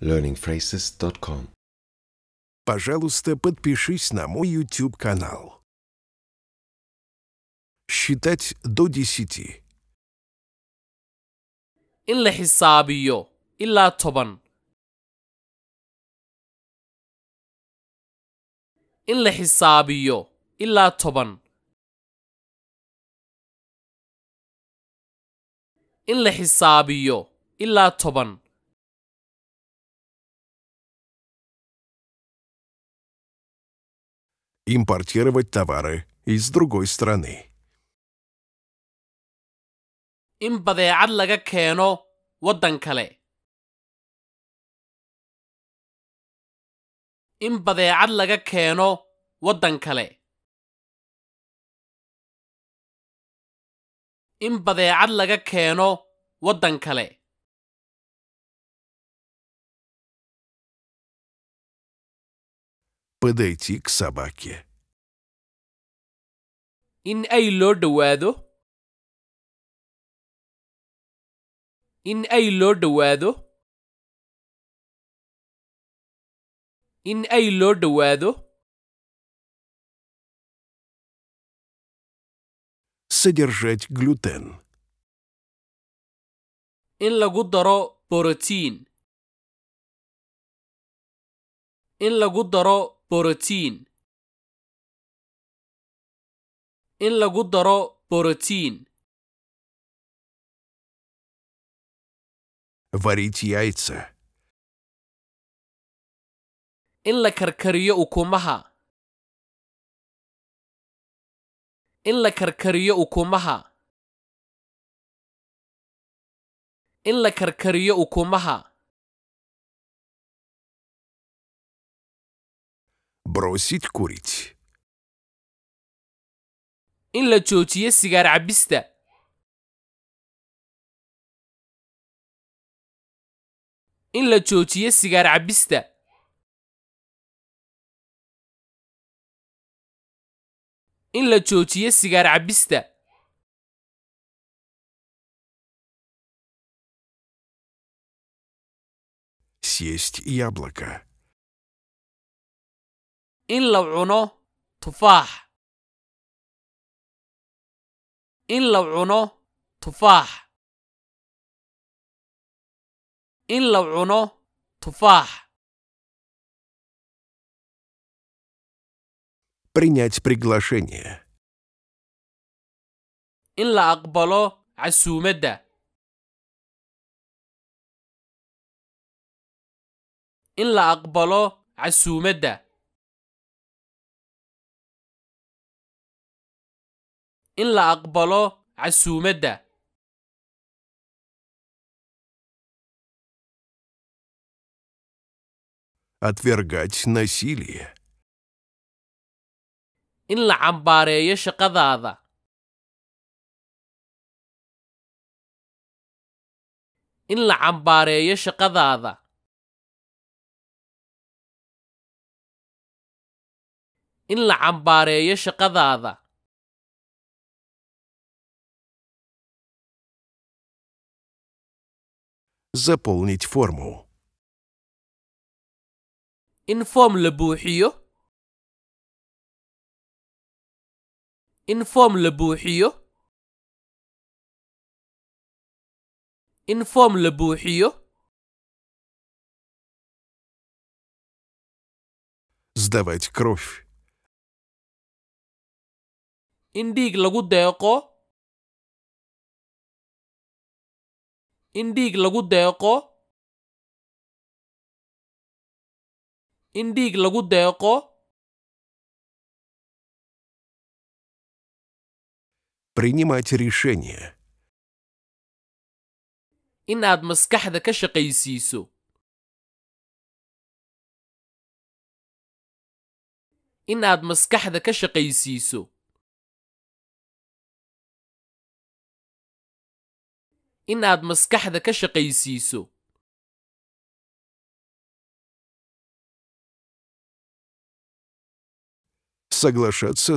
learningphrases.com. Пожалуйста, подпишись на мой YouTube-канал. Считать до 10. In la xisaabiyo ilaa toban. In la xisaabiyo ilaa toban. In la xisaabiyo ilaa toban. импортировать товары из другой страны. In badeecad laga keeno waddan kale. In badeecad laga keeno waddan kale. In badeecad laga keeno waddan kale. подойти к собаке. In ay loo dhawaado In ay loo dhawaado In ay loo dhawaado Содержать глютен. In lagu daro borotiin. In lagu daro borotiin in lagu daro borotiin варить яйца. In la karkariyo ukumaha. In la karkariyo ukumaha. In la karkariyo ukumaha. Бросить курить. In la joojiyo sigaar cabista. In la joojiyo sigaar cabista. In la joojiyo sigaar cabista. Съесть яблоко in la cuno tufaax in la cuno tufaax in la cuno tufaax принять приглашение in la aqbalo casuumadda in la aqbalo casuumadda in la aqbalo casuumadda отвергать In la cambaareeyo shaqadaada. In la cambaareeyo shaqadaada. In la cambaareeyo shaqadaada. Заполнить форму. In form la buuxiyo. In form la buuxiyo. In form la buuxiyo. Сдавать кровь. In dhiig lagu deeqo. in dhiig lagu deeqo in dhiig lagu deeqo принимать решение in aad maskaxda ka shaqaysiiso in aad maskaxda ka shaqaysiiso inaad maskaxda ka shaqaysiiso соглашаться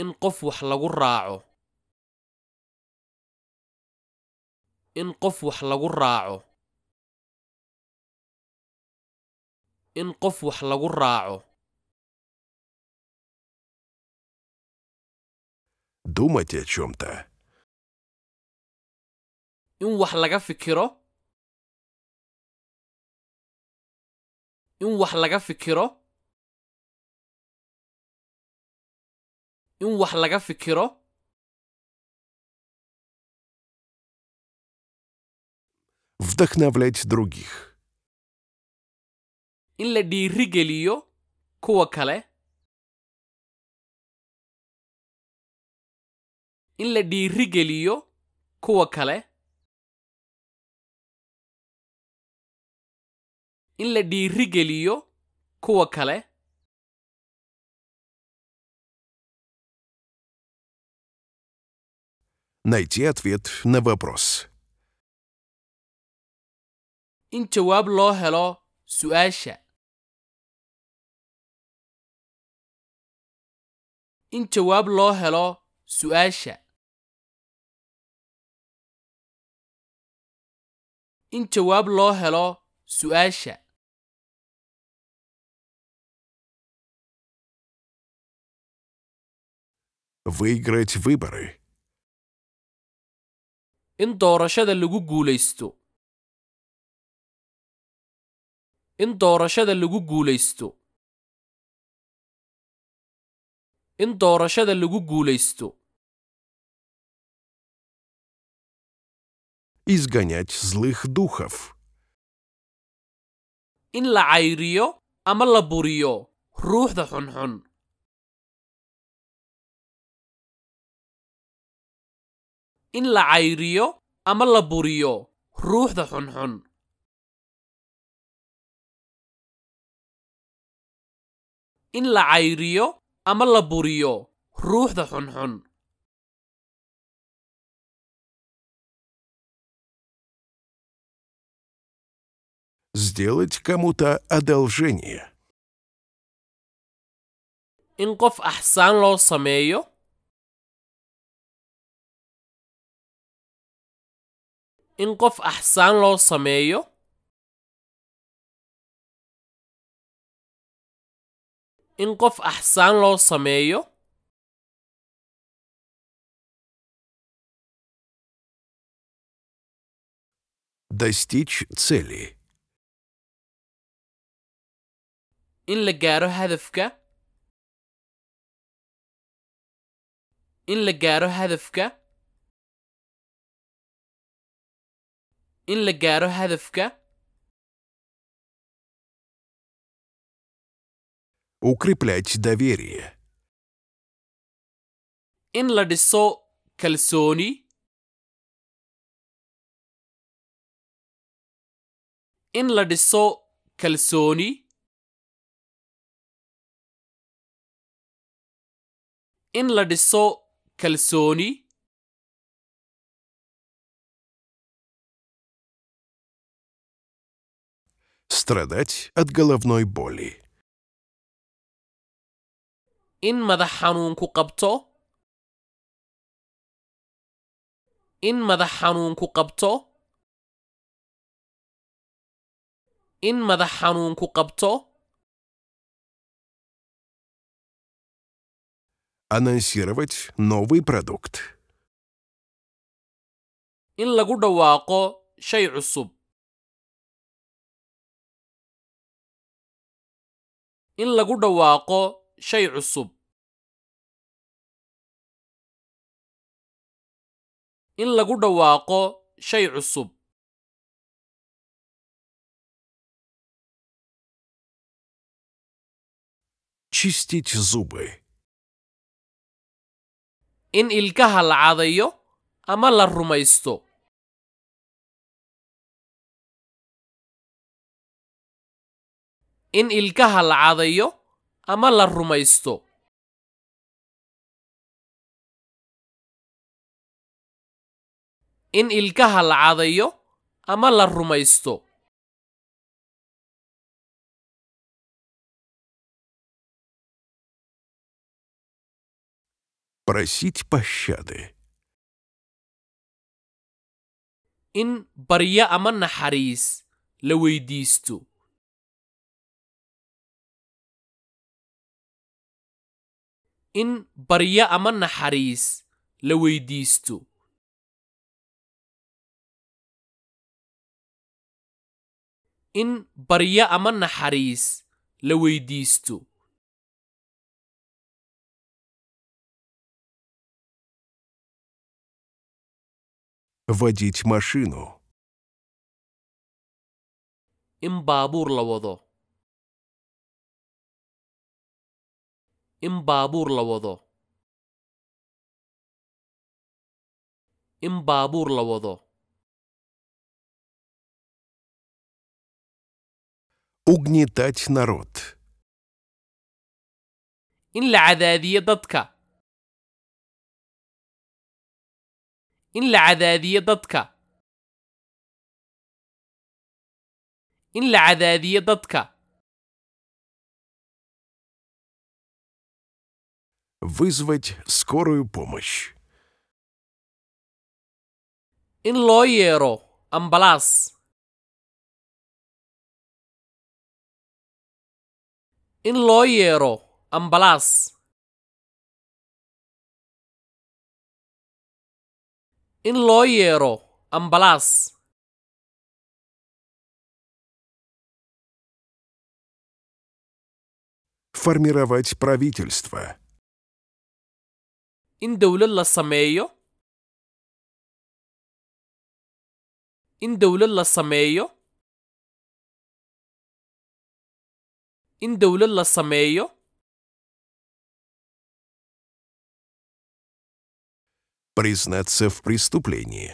in qof wax lagu raaco in qof wax lagu raaco in qof wax lagu raaco думать о чем-то in wax laga fikiro in wax laga fikiro in wax laga fikiro вдохновлять других in la dhiiri geliyo kuwa kale in la dhiiri geliyo kuwa kale in la dhiirigeliyo kuwa kale Найти ответ на вопрос. In jawaab loo helo su'aasha. In jawaab loo helo su'aasha. In jawaab loo helo su'aasha. выиграть выборы. In doorashada lagu guulaysto. In doorashada lagu guulaysto. In doorashada lagu guulaysto. Изгонять злых духов. In la cayriyo ama la buriyo ruuxda xunxun. in la cayriyo ama la buriyo ruuxda xunxun in la cayriyo ama la buriyo ruuxda xunxun In qof axsaan loo sameeyo in qof axsaan loo sameeyo in qof axsaan loo sameeyo достичь цели in la gaaro hadafka in la gaaro hadafka in la gaaro hadafka in la dhiso kalsooni in la dhiso kalsooni in la dhiso kalsooni страдать от головной боли. in madax xanuunku qabto in madax xanuunku qabto in madax xanuunku qabto анонсировать новый продукт in lagu dhawaaqo shay cusub in lagu dhawaaqo shay cusub in lagu dhawaaqo shay cusub In ilkaha la cadayo ama la rumaysto. in ilkaha la cadayo ama la rumaysto in ilkaha la cadayo ama la rumaysto просить пощады. In barya ama naxariis la weydiisto. in baryo ama naxariis la weydiisto in baryo ama naxariis la weydiisto водить машину. Им бабур лаводо. in baabuur la wado in baabuur la wado угнетать народ in la cadaadiyo dadka in la cadaadiyo dadka in la cadaadiyo dadka вызвать скорую помощь. In loyero yeero In loyero yeero In loyero yeero Формировать правительство in dowlad la sameeyo in dowlad la sameeyo in dowlad la sameeyo признаться в преступлении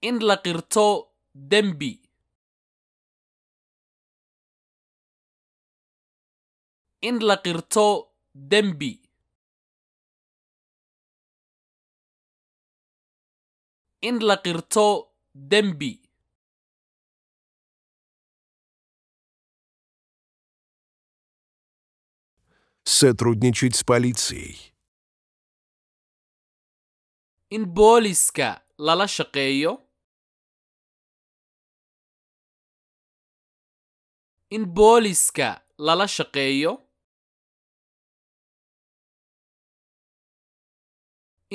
in la qirto dembi in la qirto dembi in la qirto dembi сотрудничать с полицией. In booliska lala shaqeeyo. In booliska lala shaqeeyo.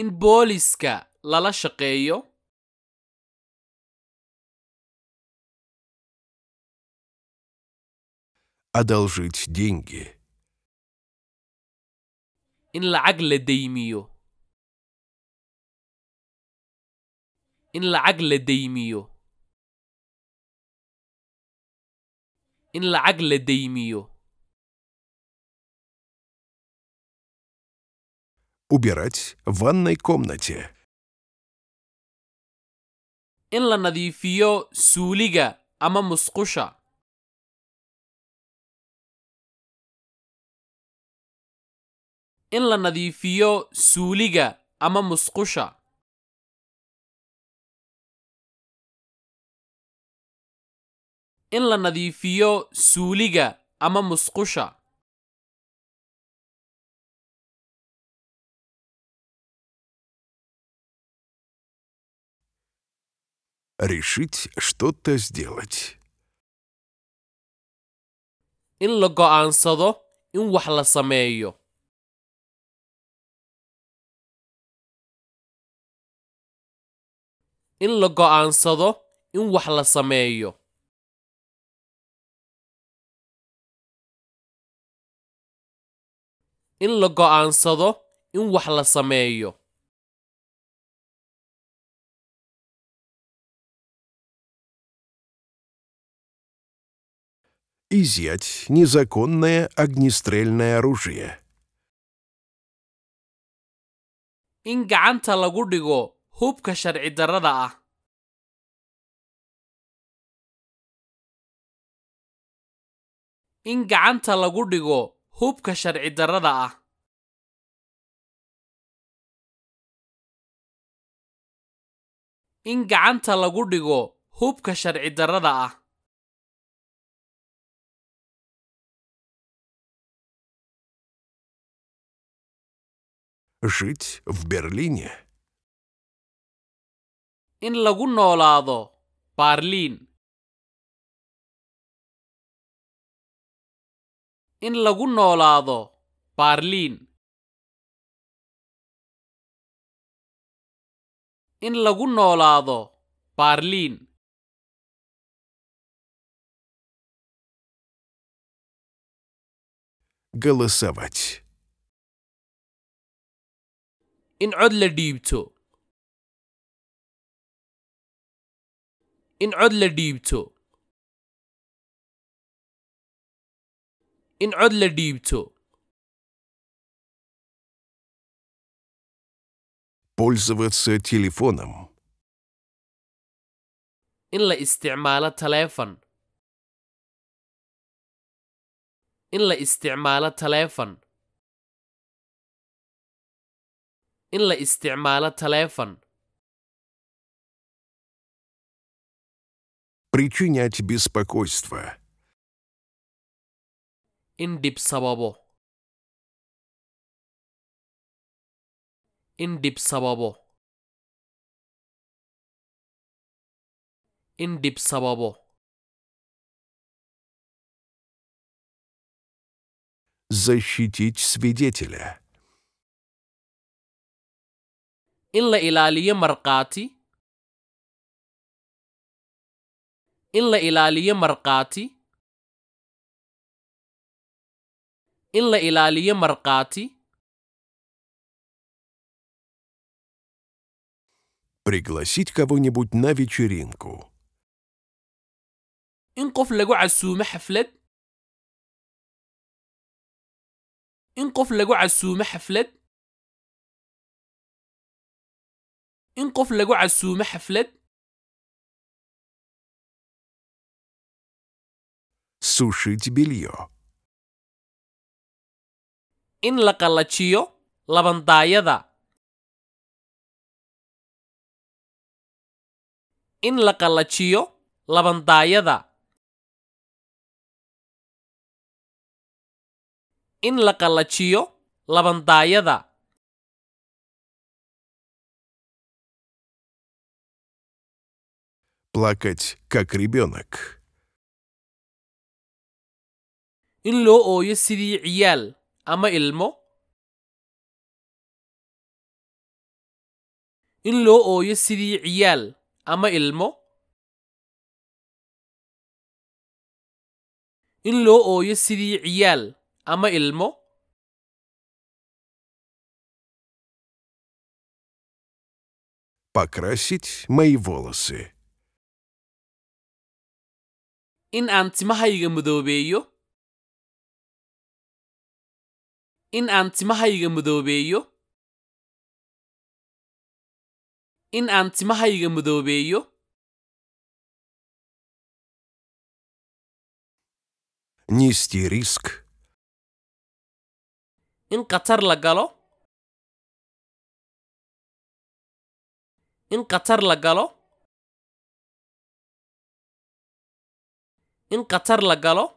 in booliska lala shaqeeyo одолжить деньги in lacag la deymiyo in lacag la deymiyo in lacag la deymiyo Убирать в ванной комнате. In la nadiifiyo suuliga ama musqusha. In la nadiifiyo suuliga ama musqusha. In la nadiifiyo suuliga ama musqusha. решить что-то сделать. In la go'aansado in wax la sameeyo. In la go'aansado in wax la sameeyo. In la go'aansado in wax la sameeyo. изъять незаконное огнестрельное оружие. In gacanta lagu dhigo hubka sharci darrada ah. In gacanta lagu dhigo hubka sharci darrada ah. In gacanta lagu dhigo hubka sharci darrada ah. жить в Берлине. In lagu noolaado Berlin. In lagu noolaado Berlin. In lagu noolaado Berlin. Голосовать in cod la dhiibto in cod la dhiibto in cod la dhiibto пользоваться телефоном in la isticmaalo taleefon in la isticmaalo taleefan in la isticmaalo taleefan Причинять беспокойство. In dhib sababo. In dhib sababo. In dhib sababo. Защитить свидетеля in la ilaaliyo markhaati in la ilaaliyo markhaati in la ilaaliyo markhaati Пригласить кого-нибудь на вечеринку. In qof lagu casuumo xaflad. In qof lagu casuumo xaflad. in qof lagu casuumo xaflad сушить белье. in la qallajiyo labandaayada in la qallajiyo labandaayada in la qallajiyo labandaayada плакать, как ребенок. In loo ooyo sidii ciyaal ama ilmo. In loo ooyo sidii ciyaal ama ilmo. In loo ooyo sidii ciyaal ama ilmo. Покрасить мои волосы in aan timahayga madoobeeyo in aan timahayga madoobeeyo in aan timahayga madoobeeyo нести риск in qatar la galo in qatar la galo in qatar la galo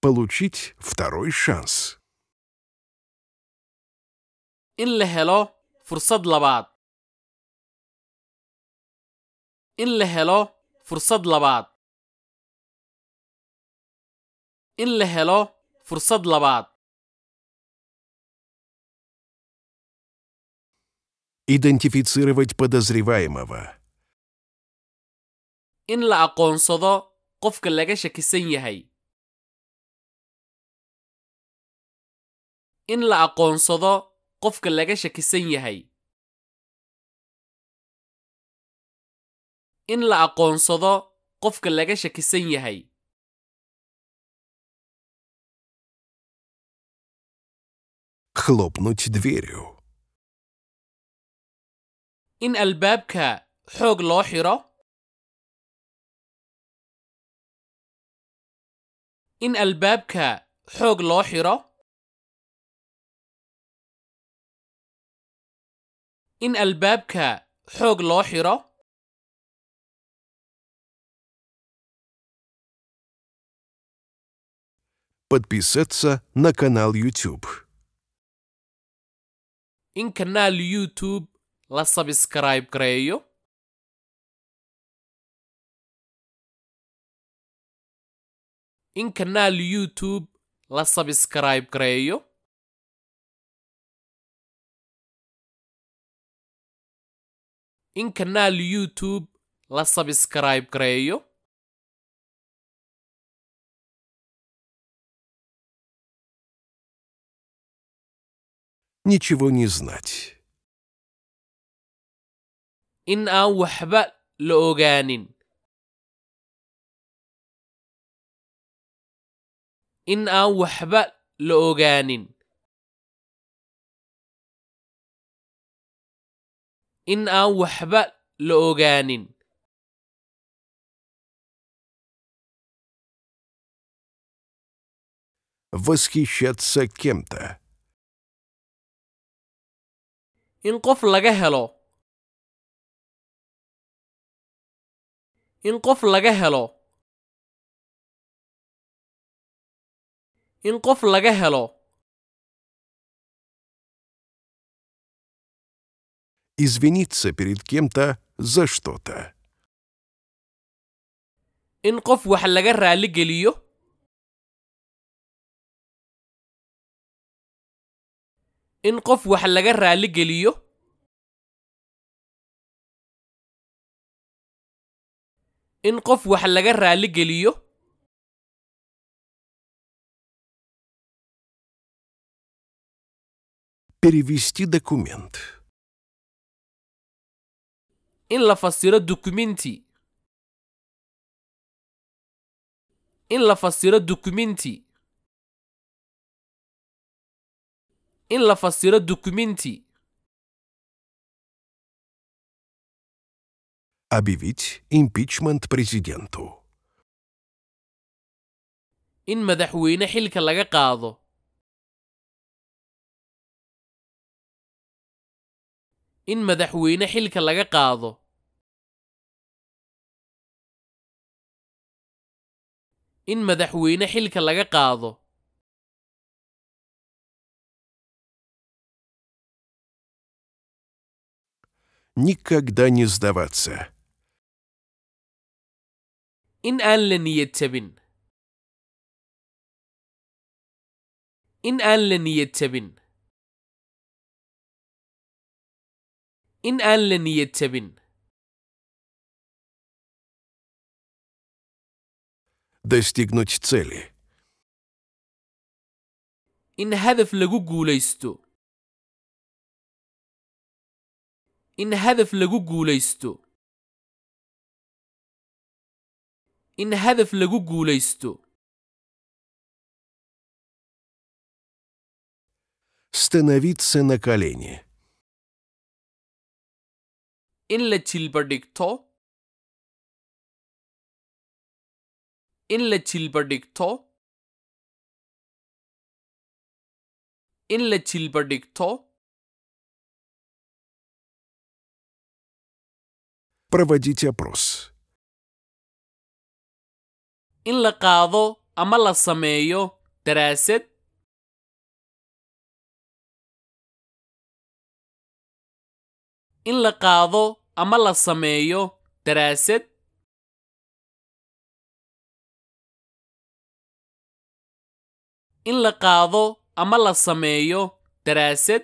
получить второй шанс in la helo fursad labaad in la helo fursad labaad in la helo fursad labaad идентифицировать подозреваемого in la aqoonsado qofka laga shakisan yahay in la aqoonsado qofka laga shakisan yahay in la aqoonsado qofka laga shakisan yahay in albaabka xoog loo xiro in albaabka xoog loo xiro in albaabka xoog loo xiro подписаться на канал YouTube. In канал YouTube la subscribe крею. in kanaal youtube la sabskrayb gareeyo in kanaal youtube la sabskrayb gareeyo ничего не знать in aan waxba la ogaanin in aan waxba la ogaanin in aan waxba la ogaanin восхищаться кем In qof laga helo. In qof laga helo. in qof laga helo Извиниться перед кем-то за что-то. In qof wax laga raali geliyo. In qof wax laga raali geliyo. In qof wax laga raali geliyo. Перевести документ. In la fasiro dukuminti. In la fasiro dukuminti. In la fasiro dukuminti. Объявить импичмент президенту. In madaxweyne xilka laga qaado. in madaxweyne xilka laga qaado in madaxweyne xilka laga qaado никогда ni сдаваться. In aan la niyad In aan la niyad in aan la niyad tabin достигнуть цели. In hadaf lagu guulaysto. In hadaf lagu guulaysto. In hadaf lagu guulaysto. Становиться на колени in la jilba dhigto in la jilba dhigto in la jilba dhigto Проводите опрос. In la qaado ama la sameeyo daraasad in la qaado ama la sameeyo daraasad in la qaado ama la sameeyo daraasad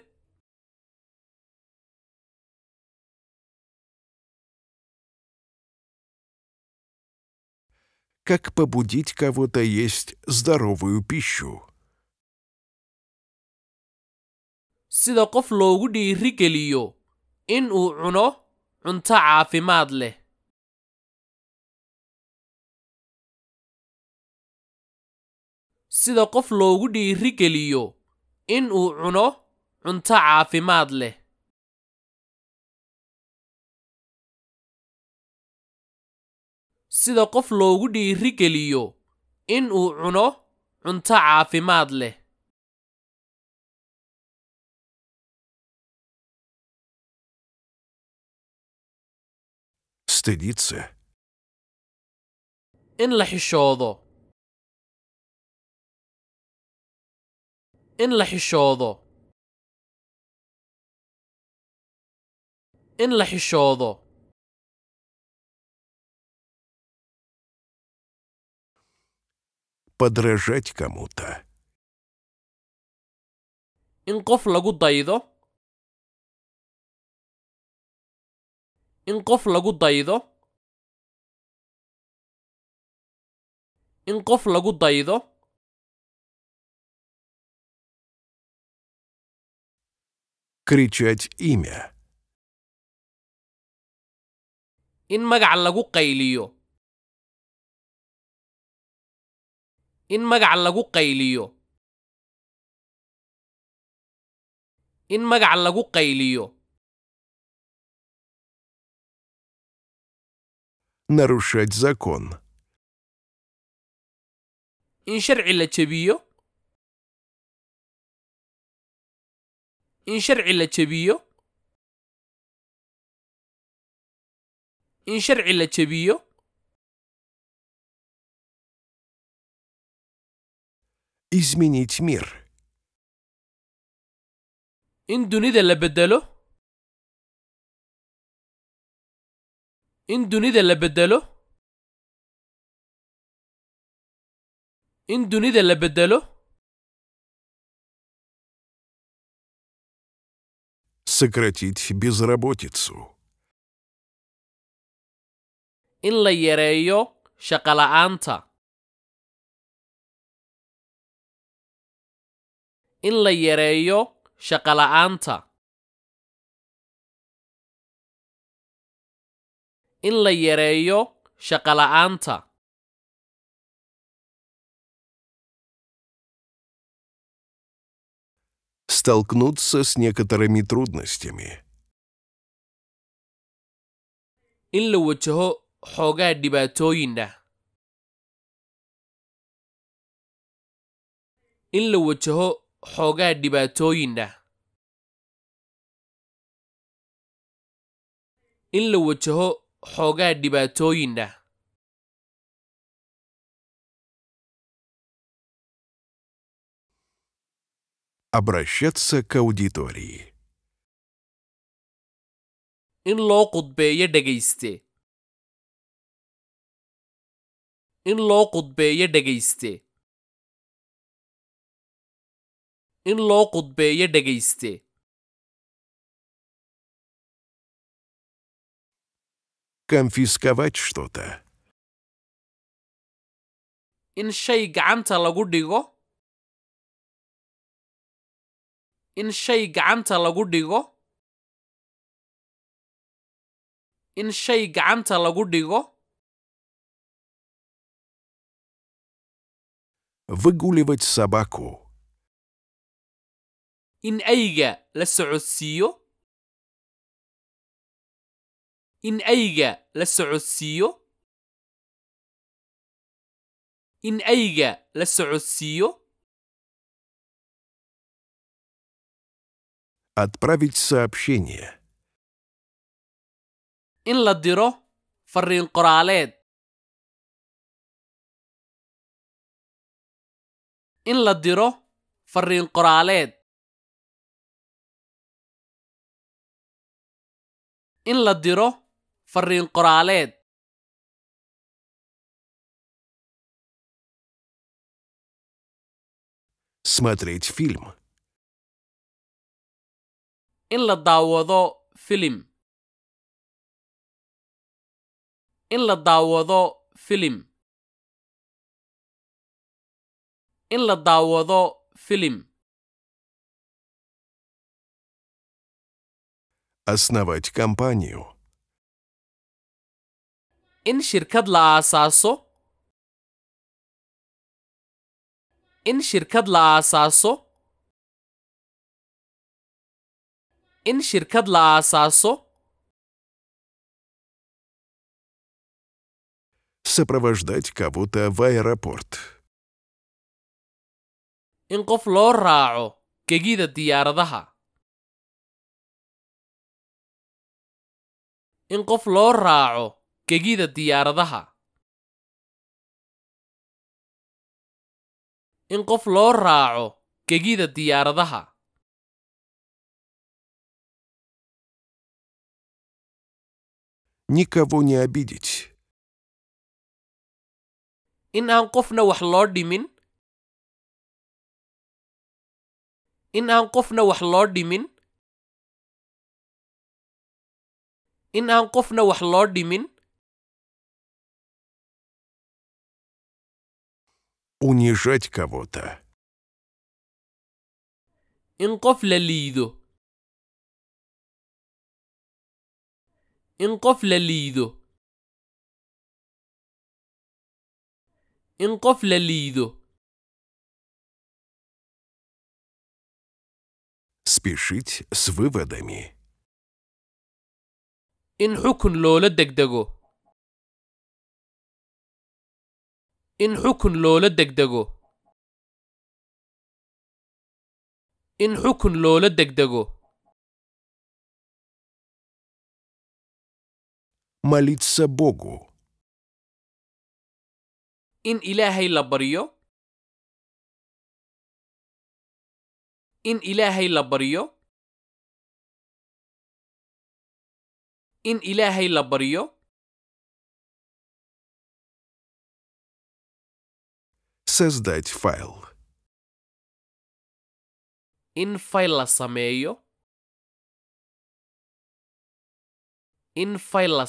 как побудить кого-то есть здоровую пищу. Сида коф логу дири гелио ин у уно cunto caafimaad leh. sida qof loogu dhiiri geliyo in uu cuno cunto caafimaad leh sida qof loogu dhiiri geliyo in uu cuno cunto caafimaad leh стыдиться. In la xishoodo. In la xishoodo. In la xishoodo. Подражать кому-то. In qof lagu daydo. in qof lagu daydo in qof lagu daydo кричать имя in magac lagu qayliyo in magac lagu qayliyo in magac lagu qayliyo narушать закон. In sharci la jabiyo. In sharci la jabiyo. In sharci la jabiyo. Изменить мир. In dunida la bedelo. in dunida la beddelo in dunida la bedelo сократить безработицу in la yareeyo shaqola'aanta in la yareeyo shaqola'aanta in la yareeyo shaqola'aanta столкнуться с некоторыми трудностями. In la wajaho xoogaa dhibaatooyinna. In la wajaho xoogaa dhibaatooyinna xoogaa dhibaatooyin In loo qudbeeyo dhegayste. In loo qudbeeyo dhegayste. In loo qudbeeyo dhegayste. konfiskovать что-то. In shay gacanta lagu dhigo. In shay gacanta lagu dhigo. In shay gacanta lagu dhigo. Выгуливать собаку. In ayga la socodsiiyo in ayga la socodsiiyo in ayga la socodsiiyo Отправить сообщение. In la diro fariin qoraaleed. In la diro fariin qoraaleed. In la diro fariin qoraaleed смотреть фильм in la daawado filim in la daawado filim in la daawado filim основать компанию in shirkad la aasaaso in shirkad la aasaaso in shirkad la aasaaso сопровождать кого-то в in qof loo raaco gegida diyaaradaha in qof loo raaco gegida diyaaradaha in qof loo raaco gegida diyaaradaha никого не обидеть. In aan qofna wax loo dhimin. In aan qofna wax loo dhimin. In aan qofna wax loo dhimin. унижать кого-то. In qof la liido. In qof la liido. In qof la liido. Спешить с выводами. In xukun loola degdego. in xukun loola degdego in xukun loola degdego молиться Богу. In Ilaahay la baryo. In Ilaahay la baryo. In Ilaahay la baryo. Создать файл. In file la In file la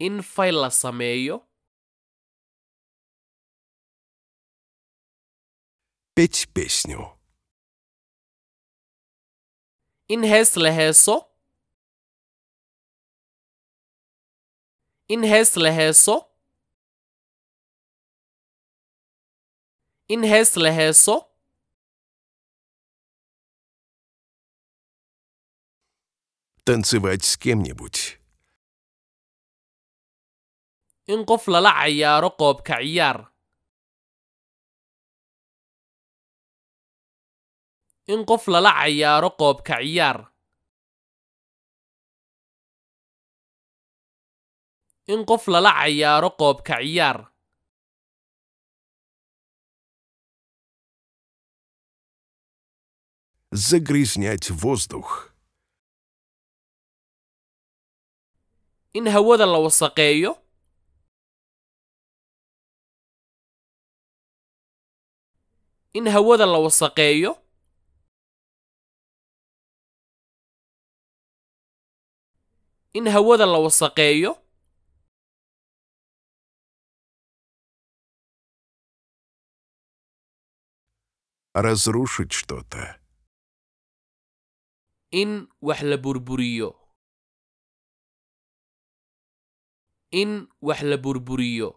In file la Петь песню. In hees la in hees la heeso in hees la heeso танцевать с кем-нибудь. In qof lala cayaaro qoobka ciyaar. In qof lala cayaaro qoobka ciyaar. in qof lala cayaaro qoobka ciyaar in hawada la wasaqeeyo in hawada la wasaqeeyo in hawada la wasaqeeyo разрушить что-то. In wax la burburiyo. In wax la burburiyo.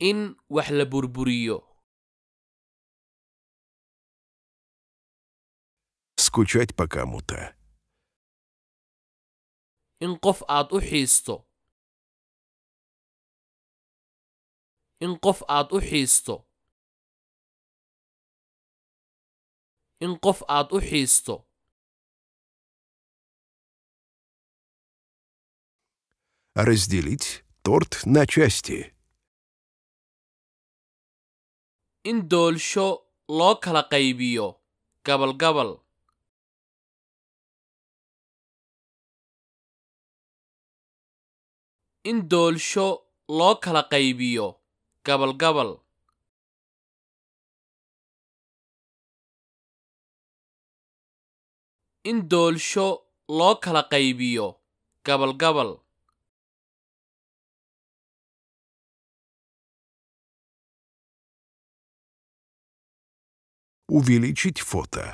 In wax la burburiyo. Скучать по кому-то. In qof aad u xiisto. in qof aad u xiisto in qof aad u xiisto разделить in doolsho loo kala qaybiyo gabalgabal in doolsho loo kala qaybiyo gabalgabal in doolsho loo kala qaybiyo gabalgabal увеличить фото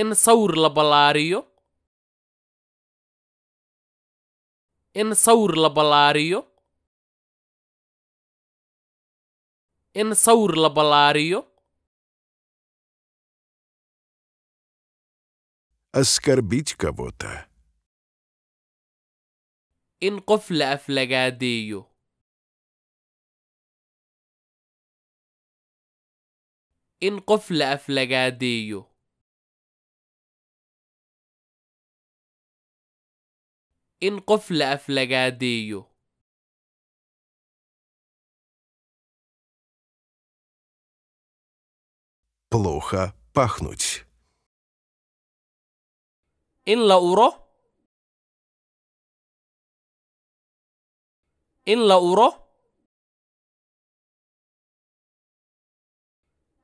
in sawir la ballaariyo in sawir la ballaariyo in sawir la ballaariyo оскорбить кого-то. إن قفل أفلقاديو إن قفل أفلقاديو إن قفل أفلقاديو плохо пахнуть. Инла уро? Инла уро?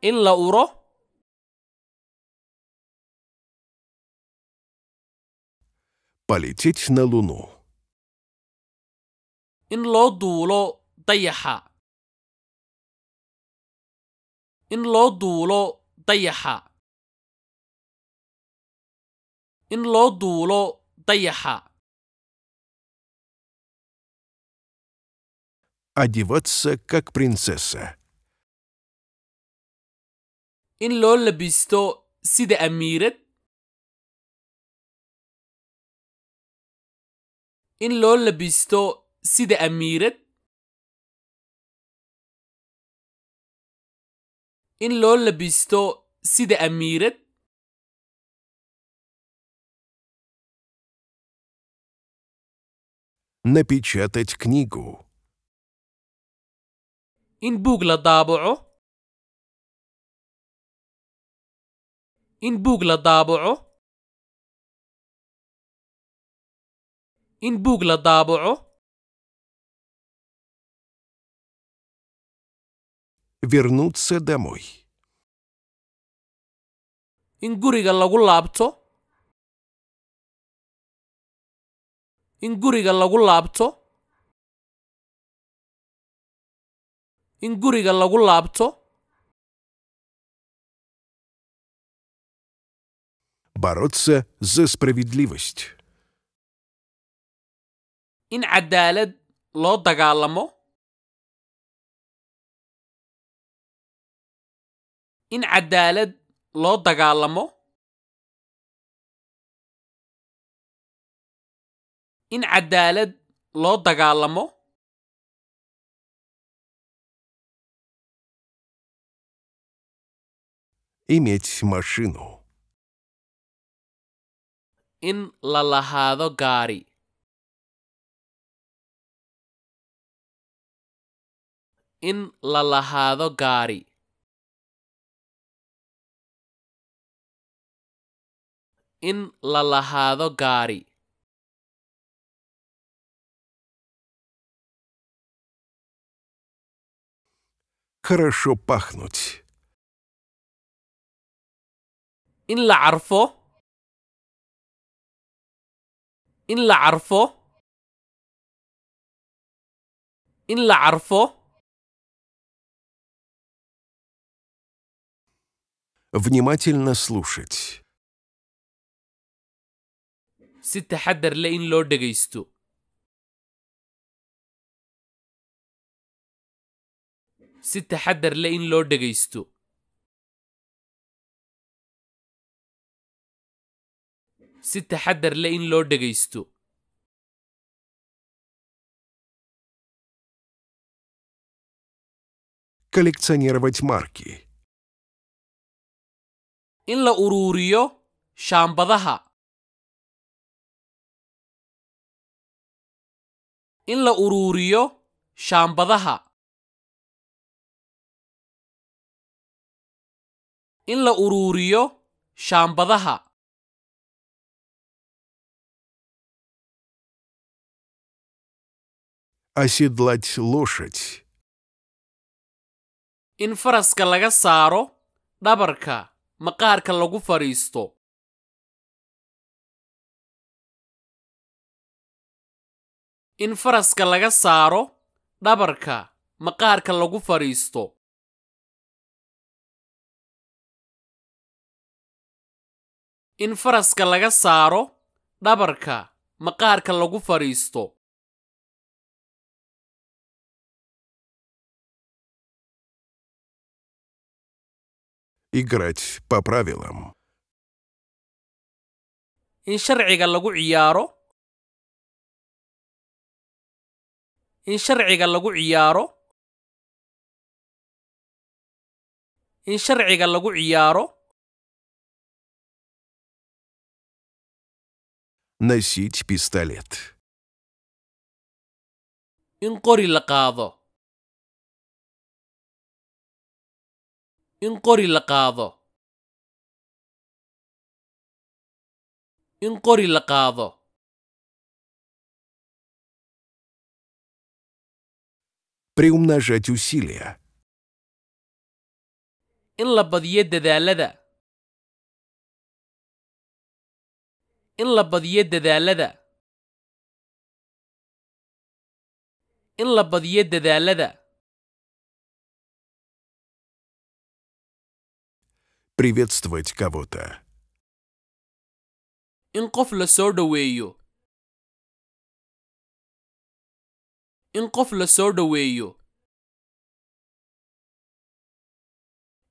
Инла уро? Полететь на Луну. Инло дуло даяха. in loo duulo dayaxa in loo duulo dayaxa одеваться как принцесса in loo labisto sida amiirad in loo labisto sida amiirad in loo labisto sida amiirad напечатать книгу in buug la daabaco in buug la daabaco in buug la daabaco вернуться домой. in guriga lagu laabto in guriga lagu laabto in guriga lagu laabto бороться за справедливость in cadaalad loo dagaalamo in cadaalad loo dagaalamo in cadaalad loo dagaalamo иметь машину in la lahaado gaari in la lahaado gaari in la lahaado gaari Хорошо пахнуть. In la carfo. In la carfo. In la carfo. Внимательно слушать si taxaddar leh in loo dhegaysto si taxaddar leh in loo dhegaysto si taxaddar leh in loo dhegaysto коллекционировать марки in la uruuriyo shaambadaha in la uruuriyo shaambadaha in la uruuriyo shaambadaha оседлать лошадь. in faraska laga saaro dhabarka maqaarka lagu fadhiisto in faraska laga saaro dhabarka maqaarka lagu fadhiisto in faraska laga saaro dhabarka maqaarka lagu fadhiisto играть по правилам in sharciga lagu ciyaaro in sharciga lagu ciyaaro in sharciga lagu ciyaaro носить пистолет. In qori la qaado. In qori la qaado. In qori la qaado. приумножать усилия. In la badiyo dadaalada. In la badiyo dadaalada. In la badiyo dadaalada. Приветствовать кого-то. In qof la soo dhaweeyo. in qof la soo dhoweeyo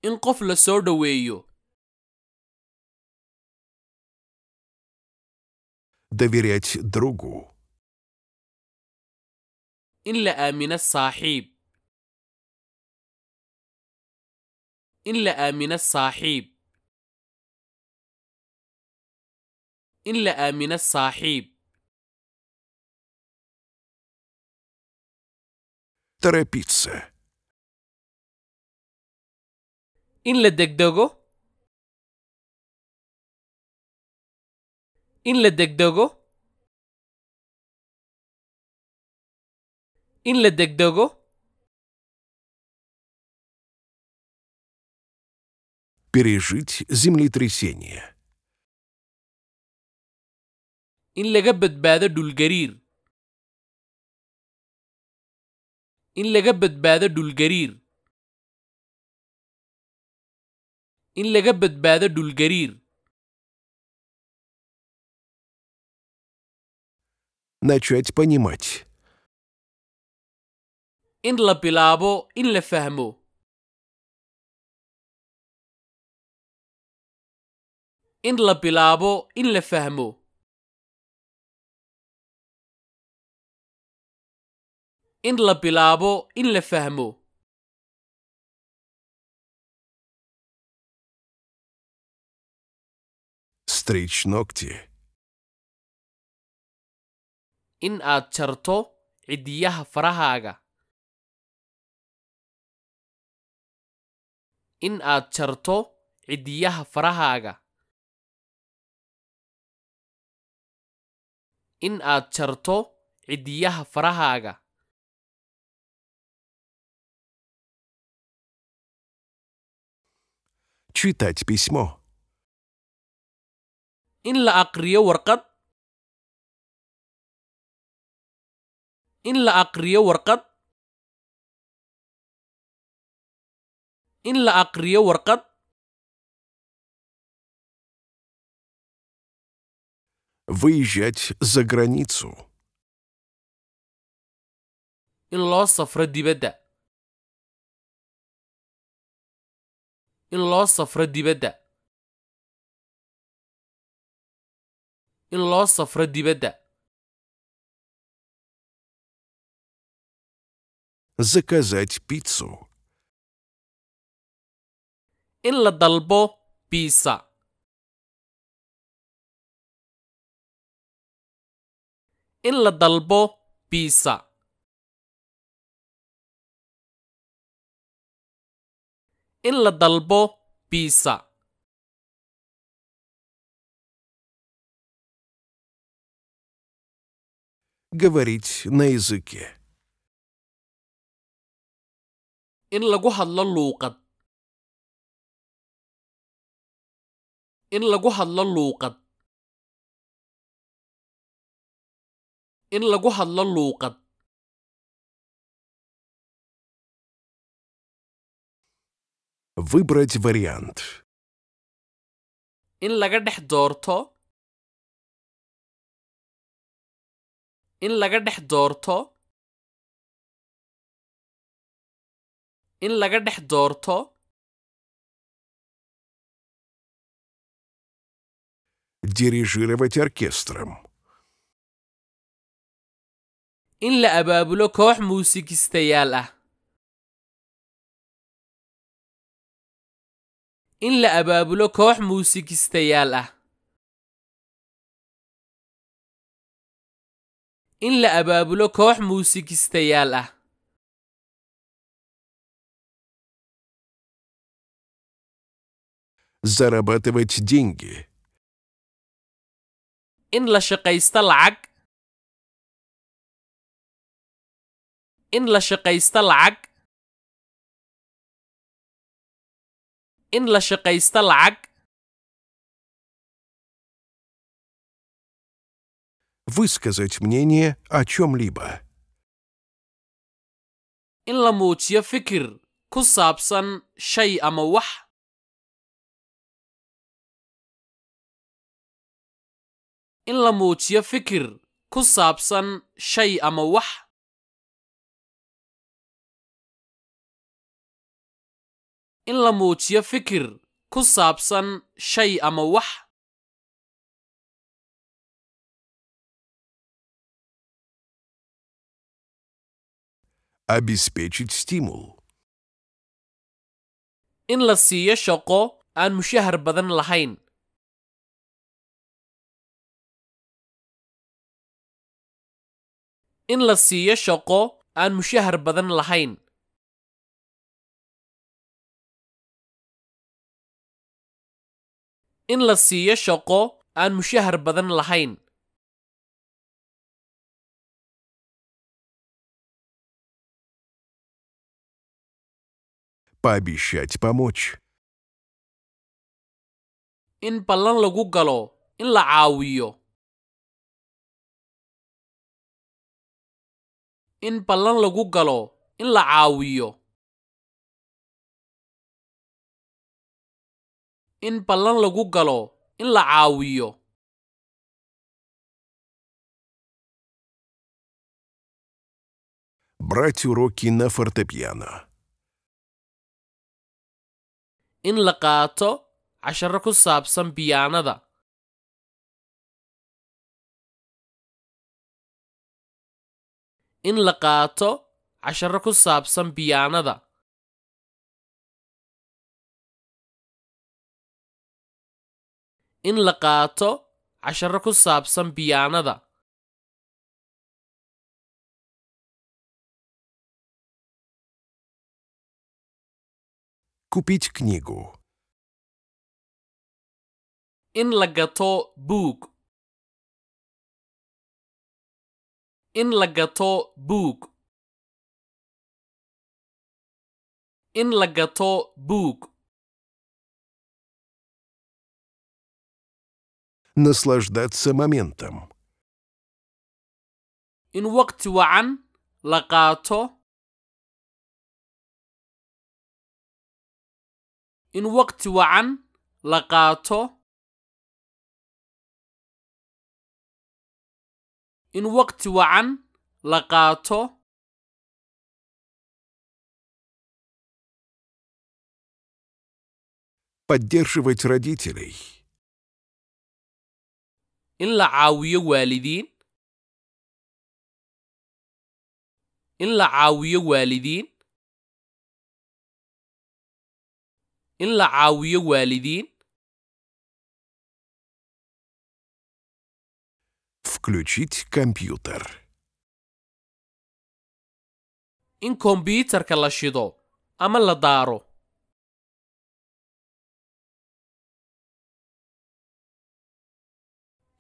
in qof la soo dhoweeyo доверять другу. إن لآمن الصاحب إن لآمن الصاحب إن لآمن الصاحب торопиться. In la degdogo. In la degdogo. In la degdogo. Пережить землетрясение. In la gabbad bada dulgarir. in laga badbaado dhulgariir in laga badbaado dhulgariir начать понимать in la bilaabo in la fahmo in la bilaabo in la fahmo in la bilaabo in la fahmo Стричь ногти. In aad jarto ciddiyaha farahaaga. In aad jarto ciddiyaha farahaaga. In aad jarto ciddiyaha farahaaga. читать письмо. In la aqriyo warqad. In la aqriyo warqad. In la aqriyo warqad. Выезжать за границу. In loo safro dibadda. in loo safro dibadda in loo safro dibadda заказать пиццу in la dalbo biisa in la dalbo biisa in la dalbo biisa in lagu hadlo luuqad in lagu hadlo luuqad in lagu hadlo luuqad Выбрать вариант. In laga dhex doorto. In laga dhex doorto. In laga dhex doorto. Дирижировать оркестром. In la abaabulo koox muusikistayaal ah. in la abaabulo koox muusikistayaal ah in la abaabulo koox muusikistayaal ah зарабатывать деньги in la shaqaysto lacag in la shaqaysto lacag in la shaqaysta lacag Высказать мнение о чем-либо. In la muujiyo fikir ku saabsan shay ama wax. In la muujiyo fikir ku saabsan shay ama wax. in la muujiyo fikir ku saabsan shay ama wax In la siiyo shaqo aan mushahar badan lahayn. In la siiyo shaqo aan mushahar badan lahayn. in la siiyo shaqo aan mushahar badan lahayn пообещать помочь in ballan lagu galo in la caawiyo in ballan lagu galo in la caawiyo in ballan lagu galo in la caawiyo Брать уроки на фортепиано. In la qaato casharo ku saabsan biyaanada. In la qaato casharo ku saabsan biyaanada. in la qaato casharo ku saabsan biyaanada Kupić In la gato bóg. In la gato buug In la gato bóg. наслаждаться моментом. In waqti wacan la qaato In waqti wacan la qaato In waqti wacan la qaato Поддерживать родителей in la caawiyo waalidiin in la caawiyo waalidiin in la caawiyo waalidiin включить компьютер in kombiyuutarka la shido ama la daaro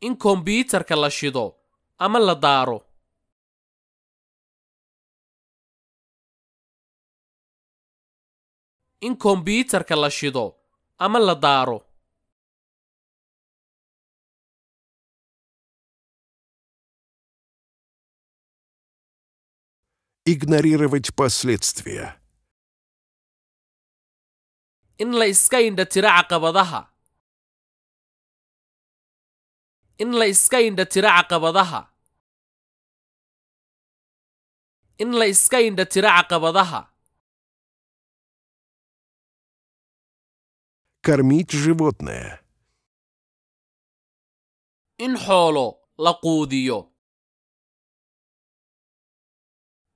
in kombyuutarka la shido ama la daaro in kombyuutarka la shido ama la daaro игнорировать последствия in la iska indha tira caqabadaha in la iska indha tiro caqabadaha in la iska indha tiro caqabadaha кормить животное in xoolo la quudiyo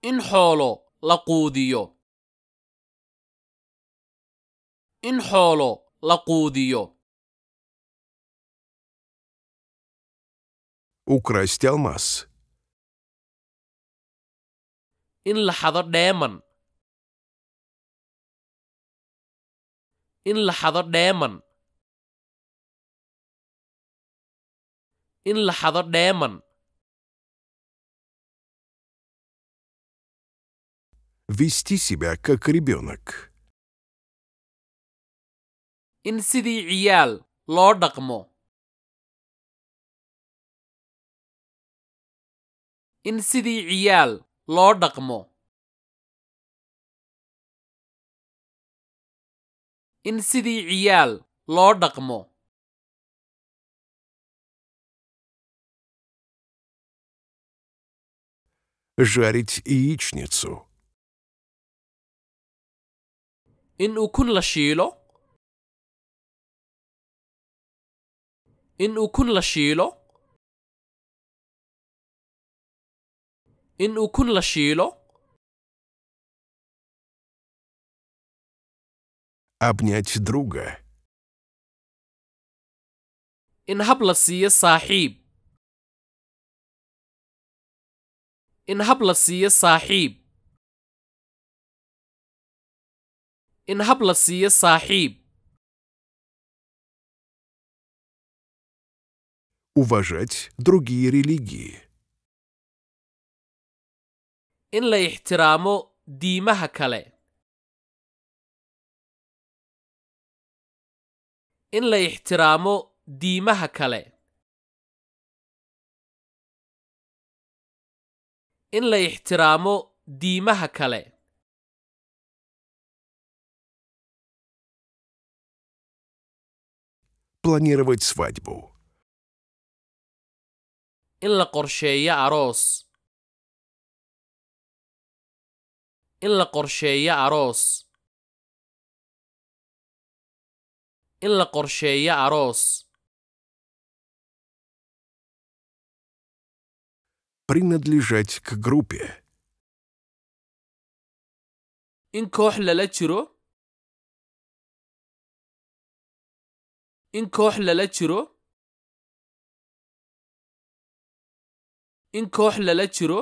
in xoolo la quudiyo in xoolo la quudiyo украсть алмаз. In la xado dheeman. In la xado dheeman. In la xado dheeman. Вести себя kak ребенок. In sidii ciyaal loo dhaqmo. in sidii ciyaal loo dhaqmo in sidii ciyaal loo dhaqmo жарить In ukun la shiilo. In ukun la shiilo. in ukun la shiilo обнять друга in hab la siiyo saaxiib in hab la siiyo saaxiib in hab la siiyo saaxiib уважать другие религии in la ixtiraamo diimaha kale in la ixtiraamo diimaha kale in la ixtiraamo diimaha kale планировать свадьбу in la qorsheeyo aroos in la qorsheeyo aroos in la qorsheeyo aroos принадлежать к группе in koox lala jiro in koox lala jiro in koox lala jiro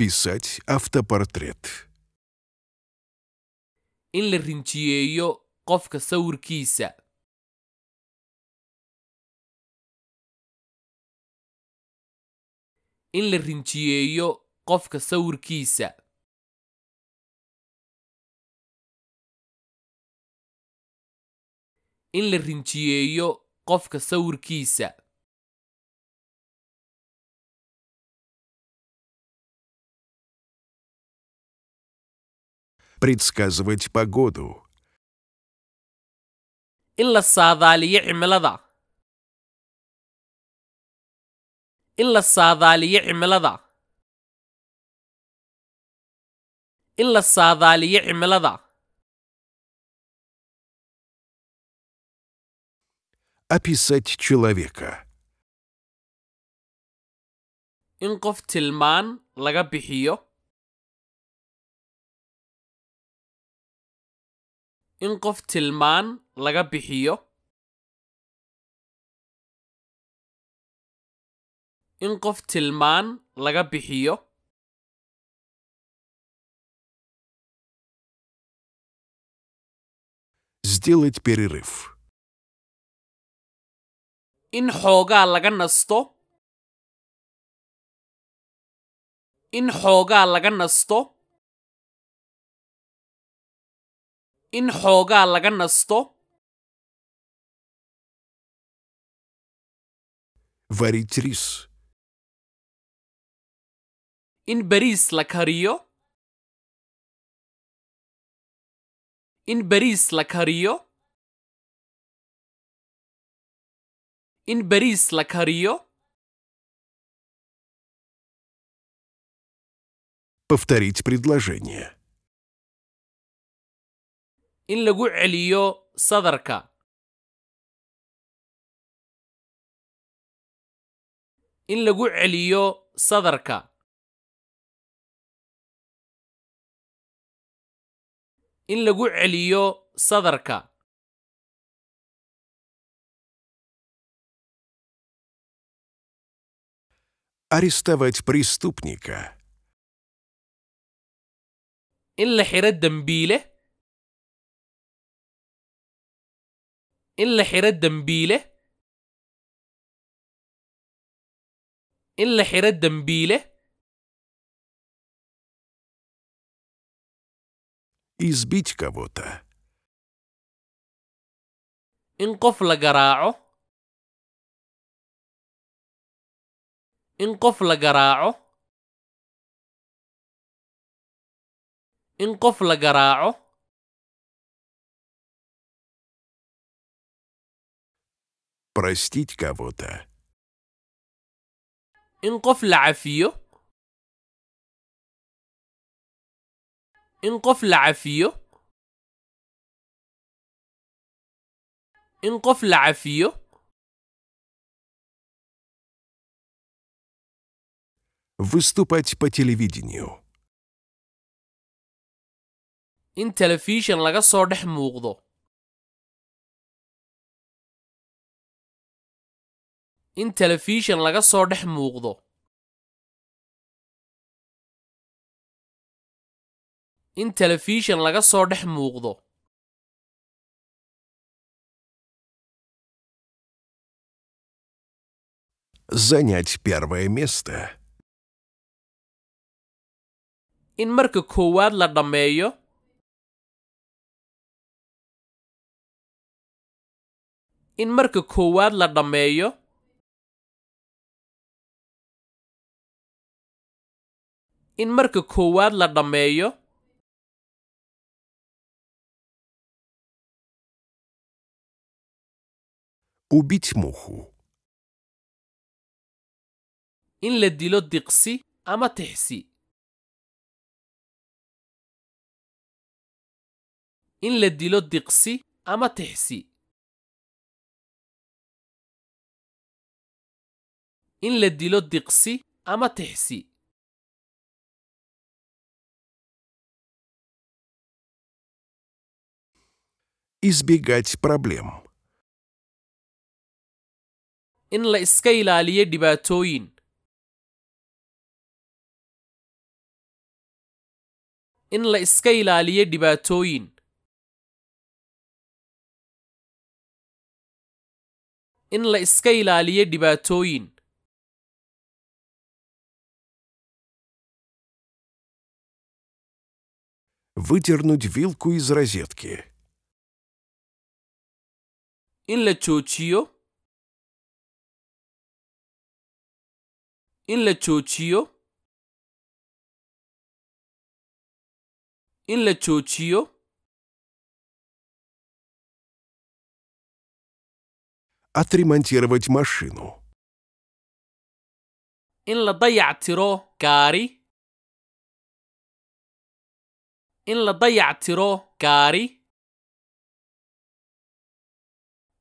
Писать автопортрет. In la rinjiyeeyo qofka sawirkiisa. In la rinjiyeeyo qofka sawirkiisa. In la rinjiyeeyo qofka sawirkiisa. предсказывать погоду. In la saadaaliyo cimilada. In la saadaaliyo cimilada. In la saadaaliyo cimilada. Описать человека. In qof tilmaan laga in qof tilmaan laga bixiyo in qof tilmaan laga bixiyo сделать перерыв in xoogaa laga nasto in xoogaa laga nasto in xoogaa laga nasto варить рис. In bariis la kariyo. In beriis la kariyo. In beriis la kariyo. Повторить предложение in lagu celiyo sadarka in lagu celiyo sadarka in lagu celiyo sadarka арестовать преступника. إن لحرة دمبيلة in la xiro dembiile in la xiro dembiile избить кого-то. إن قف لقراعه إن قف لقراعه إن قف لقراعه простить кого-то. انقف العافيه انقف العافيه انقف العافيه выступать по телевидению ان تلفزيون لغا سو دخ موقدو in telefishan laga soo dhex muuqdo in telefishan laga soo dhex muuqdo занять первое место. In marka koowaad la dhammeeyo. In marka koowaad la dhammeeyo. in marka koowaad la dhammeeyo ubitmuhu in la dilo diqsi ama tixsi in la dilo diqsi ama tixsi in la dilo diqsi ama tixsi избегать проблем. In la iska ilaaliyo dhibaatooyin. In la iska ilaaliyo dhibaatooyin. In la iska ilaaliyo dhibaatooyin. Выдернуть вилку из розетки in la joojiyo in la joojiyo in la joojiyo отремонтировать машину in la dayactiro gaari in la dayactiro gaari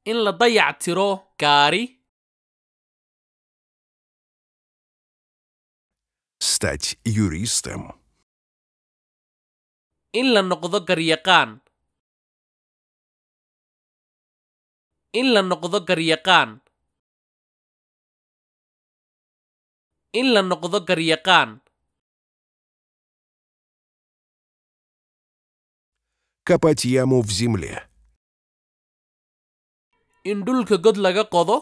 in la dayac tiro gaari Стать юристом. In la noqdo garyaqaan. In la noqdo garyaqaan. In la noqdo garyaqaan. Копать яму в земле in dhulka god laga qodo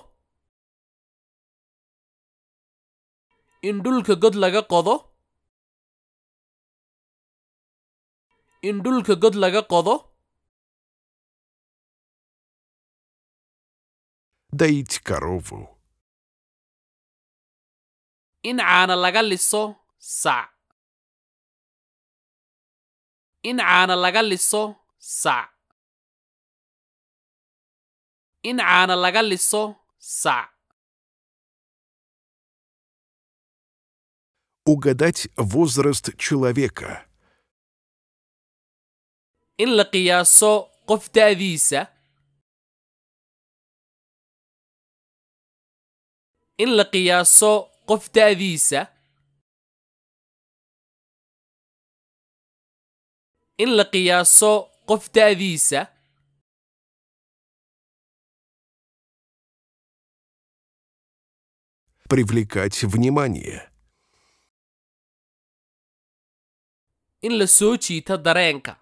in dhulka god laga qodo in dhulka god laga qodo доить корову. In caana laga liso sac. In caana laga liso sac in caano laga liso sac. In la qiyaaso qof da'diisa. In la qiyaaso qof da'diisa. In la qiyaaso qof da'diisa. привлекать внимание. In la soo jiita dareenka.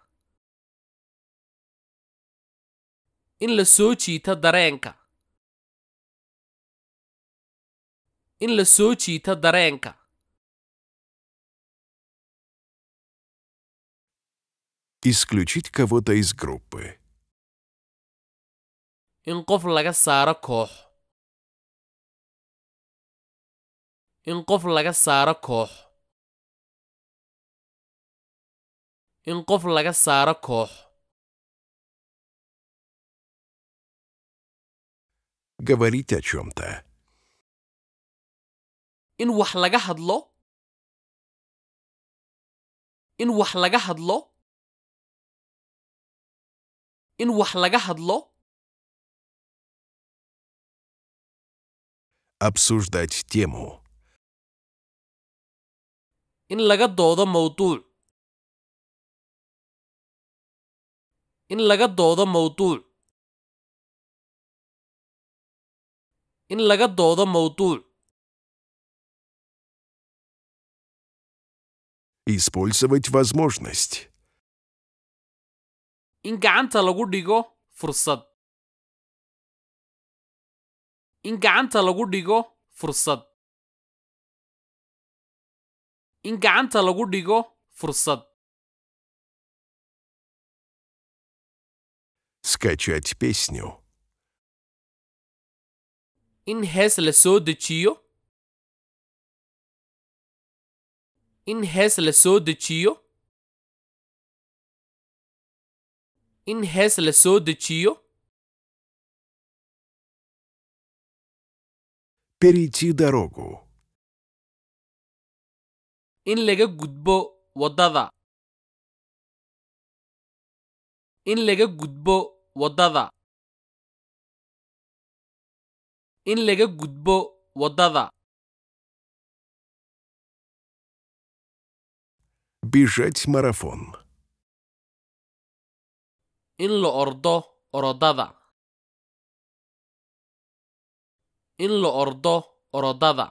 In la soo jiita dareenka. In la soo jiita dareenka. Исключить кого-то из группы. In qof laga saara koox. in qof laga saaro koox in qof laga saaro koox говорить о in wax laga hadlo in wax laga hadlo in wax laga hadlo обсуждать тему in laga doodo mawduuc in laga doodo mawduuc in laga doodo mawduuc Использовать возможность. In gacanta lagu dhigo fursad. In gacanta lagu dhigo fursad in gacanta lagu dhigo fursad скачать песню. In hees la soo dejiyo. In hees la soo dejiyo. In hees la soo dejiyo. Перейти дорогу in laga gudbo waddada in laga gudbo wadada in laga gudbo waddada бежать марафон in la ordo orodada in la ordo orodada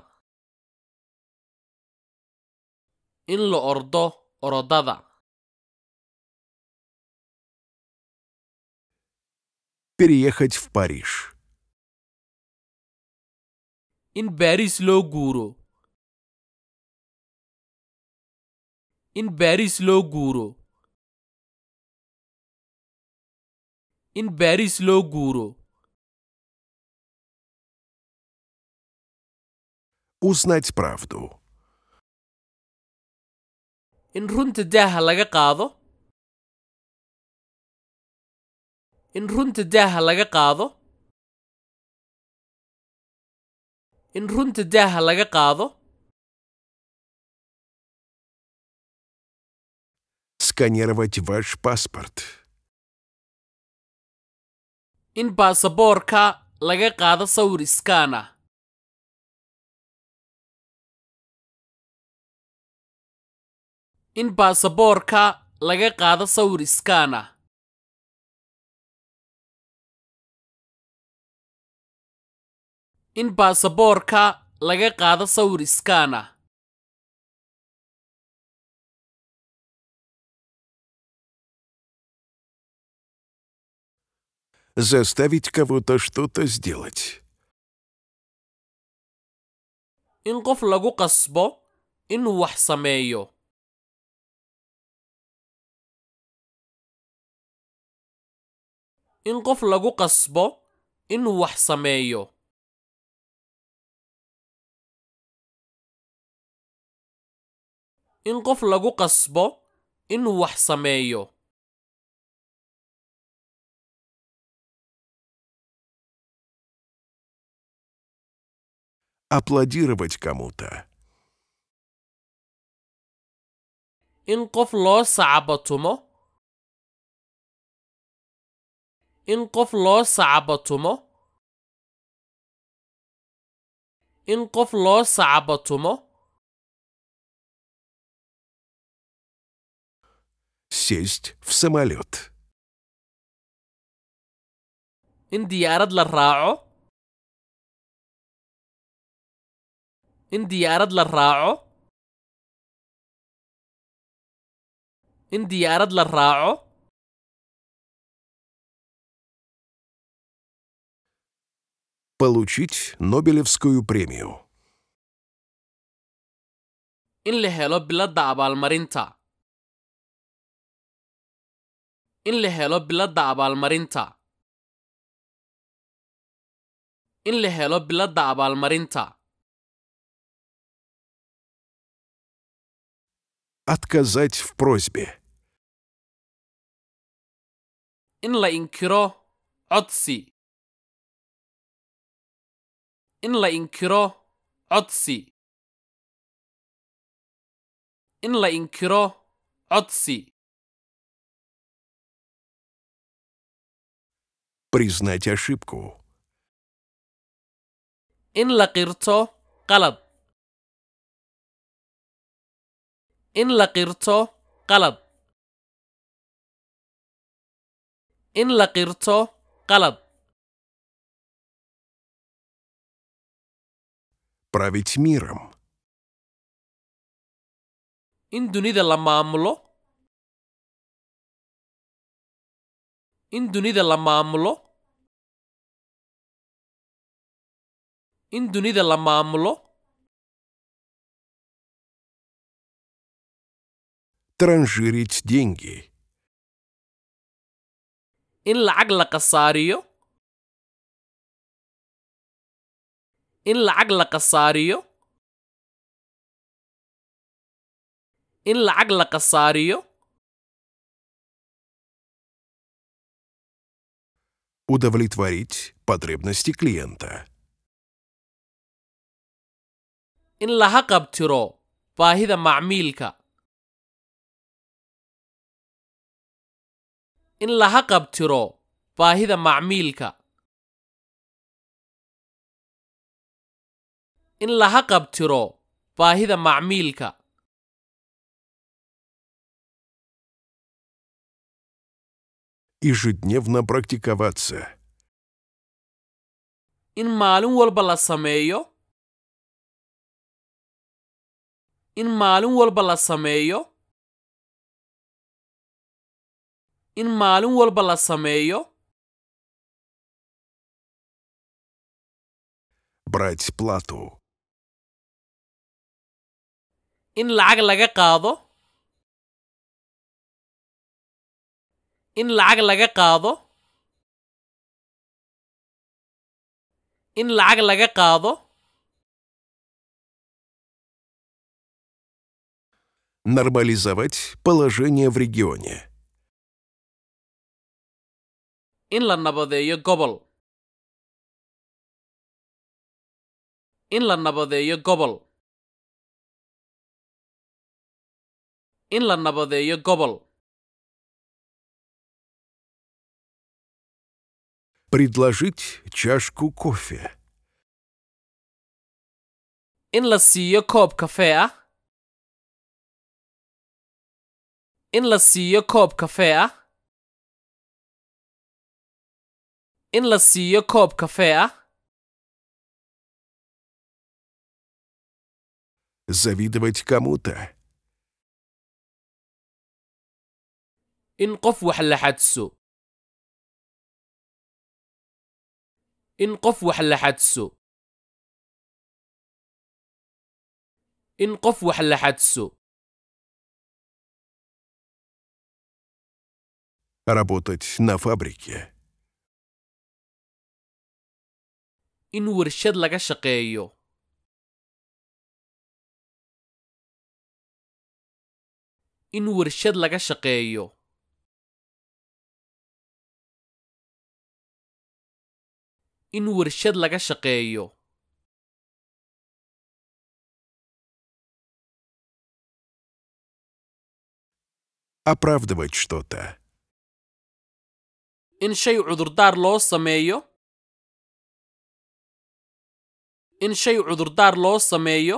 in la ordo orodada. Переехать в Париж. In Paris loo guuro. In Paris loo guuro. In Paris loo guuro. Узнать правду in runta daaha laga qaado in runta daaha laga qaado in runta daaha laga qaado сканировать ваш паспорт in baasaboorka laga qaado sawir iskaana in baasaboorka laga qaado sawir iskaan ah in baasaboorka laga qaado sawir iskaan ah заставить кого-то что-то сделать. In qof lagu qasbo inuu wax sameeyo. in qof lagu qasbo inuu wax sameeyo in qof lagu qasbo inuu wax sameeyo аплодировать кому-то. In qof loo sacbatumo in qof loo sacabatumo in qof loo sacabatumo 6 в самолет in diyaarad la raaco in diyaarad la raaco in diyaarad la raaco получить Нобелевскую премию. In la helo biladda abaalmarinta. In la helo biladda abaalmarinta. In la helo biladda abaalmarinta. Отказать в просьбе. In la inkiro codsi in la inkiro codsi in la inkiro codsi признать ошибку in la qirto qalad in la qirto qalad in la qirto qalad править миром. In dunida la maamulo. In dunida la maamulo. In dunida la maamulo. Транжирить деньги. In lacag la qasaariyo. in lacag la khasaariyo in lacag la khasaariyo удовлетворить потребности клиента in laha qabtiro baahida macmiilka in laha qabtiro baahida macmiilka in laha qabtiro baahida macmiilka ежедневно практиковаться. In maalin walba la sameeyo. In maalin walba la sameeyo. In maalin walba la sameeyo. Брать плату in lacag laga qaado in lacag laga qaado in lacag laga qaado Нормализовать положение в регионе. In la nabadeeyo gobol. In la nabadeeyo gobol. in la nabadeeyo gobol предложить чашку кофе in la siiyo koob kafee ah in la siiyo koob kafee ah in la siiyo koob kafee ah завидовать кому-то in qof wax la xadso in qof wax la xadso in qof wax la xadso работать на фабрике in warshad laga shaqeeyo in warshad laga shaqeeyo in warshad laga shaqeeyo оправдывать что-то. In shay cudurdaar loo sameeyo. In shay cudurdaar loo sameeyo.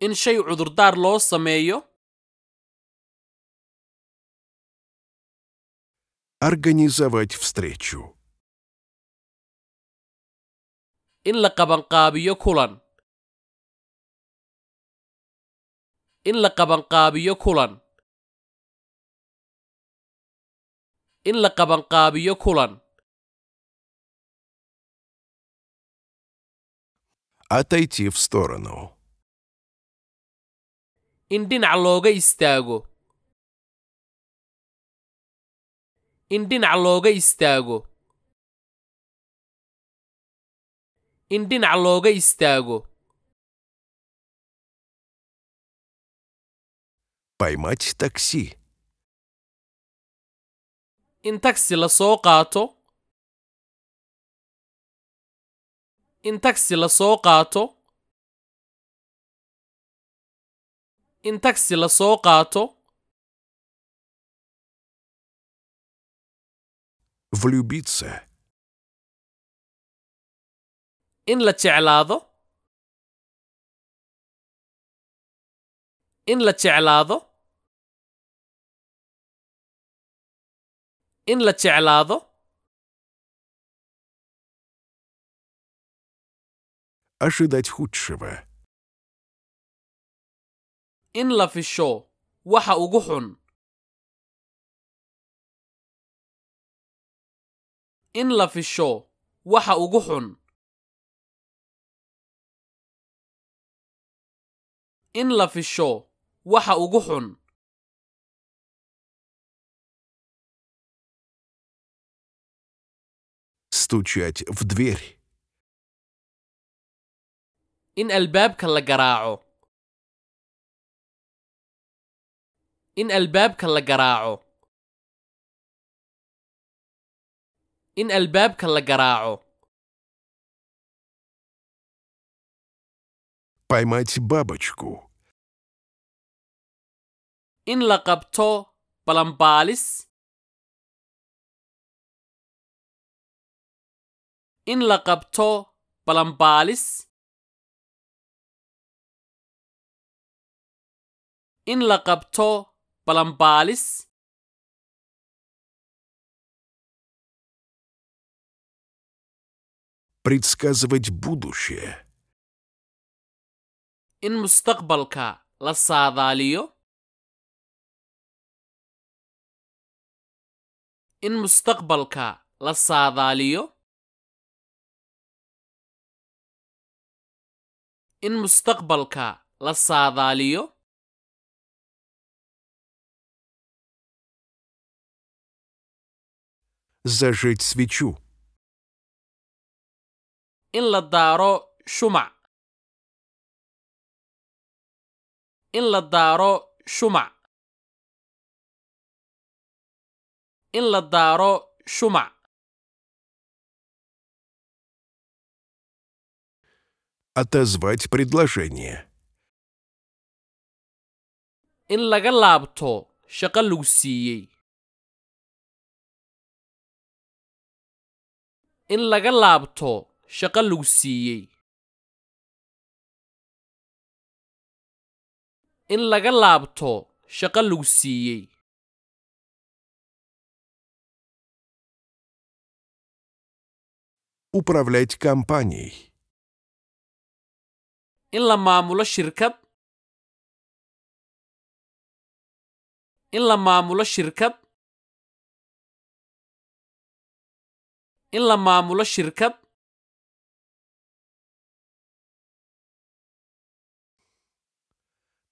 In shay cudurdaar loo sameeyo. организовать встречу. In la qabanqaabiyo kulan. In la qabanqaabiyo kulan. In la qabanqaabiyo kulan. Отойти в сторону. In dhinac looga istaago. in dhinac looga istaago in dhinac looga istaago поймать такси in tagsi la soo qaato in tagsi la soo qaato in tagsi la soo qaato влюбиться. إن لا تعلاضو إن لا تعلاضو إن لا تعلاضو أشدت худшего. إن لا في الشو وحا أقوحن in la fisho waxa ugu xun in la fisho waxa ugu xun стучать в дверь in albaabka la garaaco in albaabka la garaaco in albaabka la garaaco поймать бабочку. In la qabto balanbaalis. In la qabto balanbaalis. In la qabto balanbaalis. predсказывать будущее. In mustaqbalka la saadaaliyo. In mustaqbalka la saadaaliyo. In mustaqbalka la saadaaliyo. Зажечь свечу in la daaro shumac in la daaro shumac in la daaro shumac отозвать предложение in laga laabto shaqo lagu siiyey in laga laabto shaqo lagu siiyey in laga laabto shaqo lagu siiyey управлять компанией. In la maamulo shirkad. In la maamulo shirkad. In la maamulo shirkad.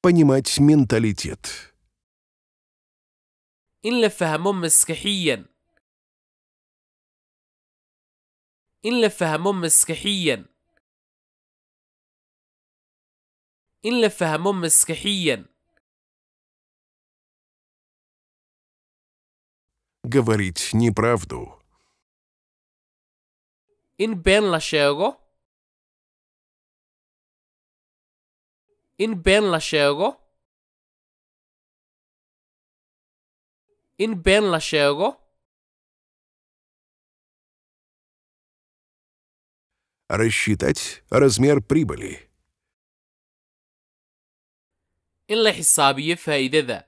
понимать менталитет. إن لفهمهم مسيحيا إن لفهمهم مسيحيا إن لفهمهم مسيحيا говорить неправду. إن بين لشيغو in been la sheego in been la sheego рассчитать размер прибыли in la xisaabiyo faa'iidada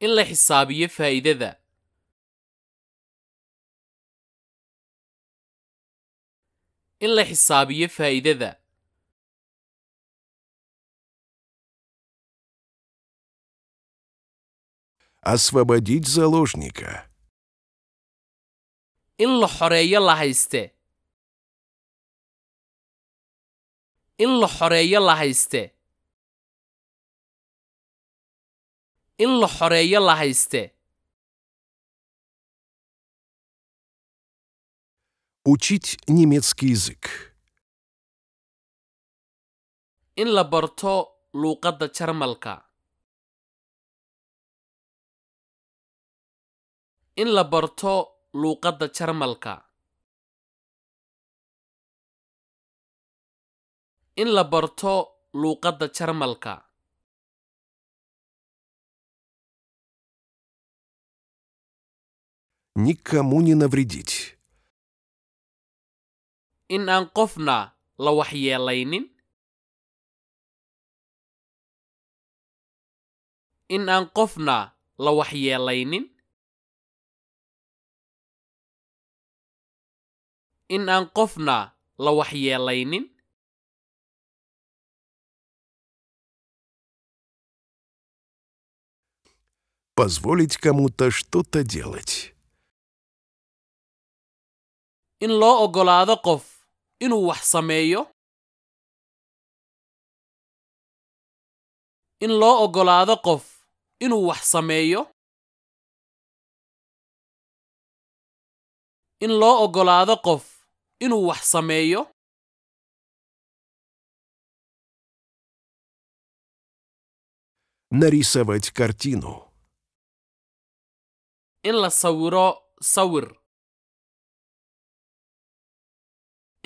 in la xisaabiyo faa'iidada in la xisaabiyo faa'iidada освободить заложника. In la xoreeyo la hayste. In la xoreeyo la hayste. In la xoreeyo la hayste. Учить немецкий язык. In la barto luqadda Jarmalka. In la barto luqadda Jarmalka. In la barto luqadda Jarmalka. Никому не навредить in aan qofna la waxyeelaynin in aan qofna la waxyeelaynin in aan qofna la waxyeelaynin позволить кому-то что-то делать. In loo oggolaado qof inuu wax sameeyo in loo oggolaado qof inuu wax sameeyo in loo oggolaado qof inuu wax sameeyo нарисовать картину in la sawiro sawir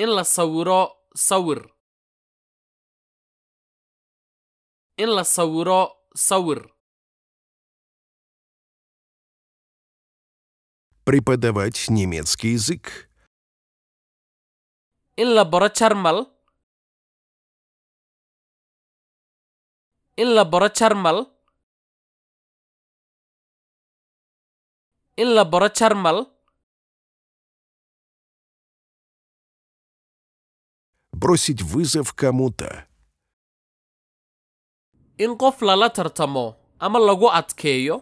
in la sawiro sawir in la sawiro sawir преподавать немецкий язык in la baro jarmal in la baro jarmal in la baro jarmal brosить вызов кому-то. In qof lala tartamo ama lagu adkeeyo.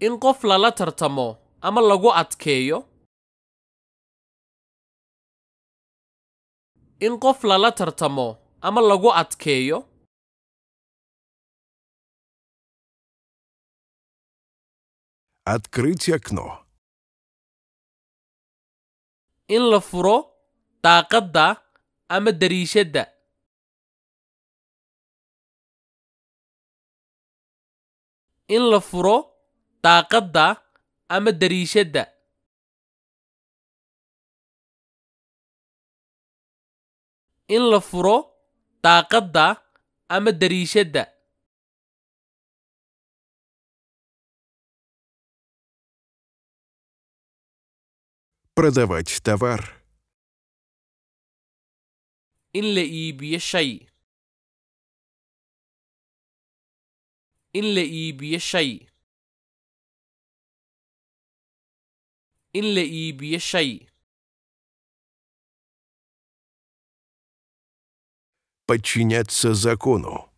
In qof lala tartamo ama lagu adkeeyo. In qof lala tartamo ama lagu adkeeyo. Открыть окно in la furo daaqadda ama dariishadda in la furo daaqadda ama dariishadda in la furo daaqadda ama dariishadda продавать товар. انلئي بي الشيء انلئي بي الشيء подчиняться закону.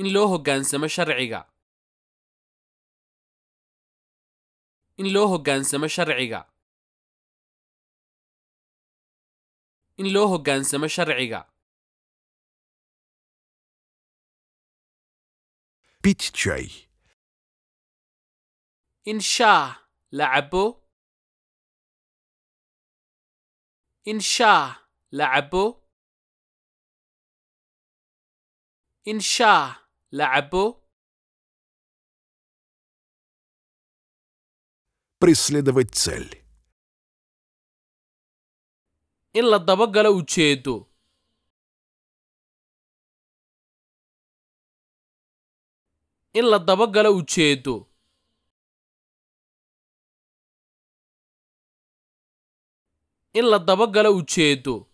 إن له جنس مشرعية in loo hoggaansamo sharciga in loo hoggaansamo sharciga pitch شاي in شاه لعبو in شاه لعبو in شاه لعبو preследовать цель. In la dabagala ujeedo in la dabagala ujeedo in la dabagala ujeedo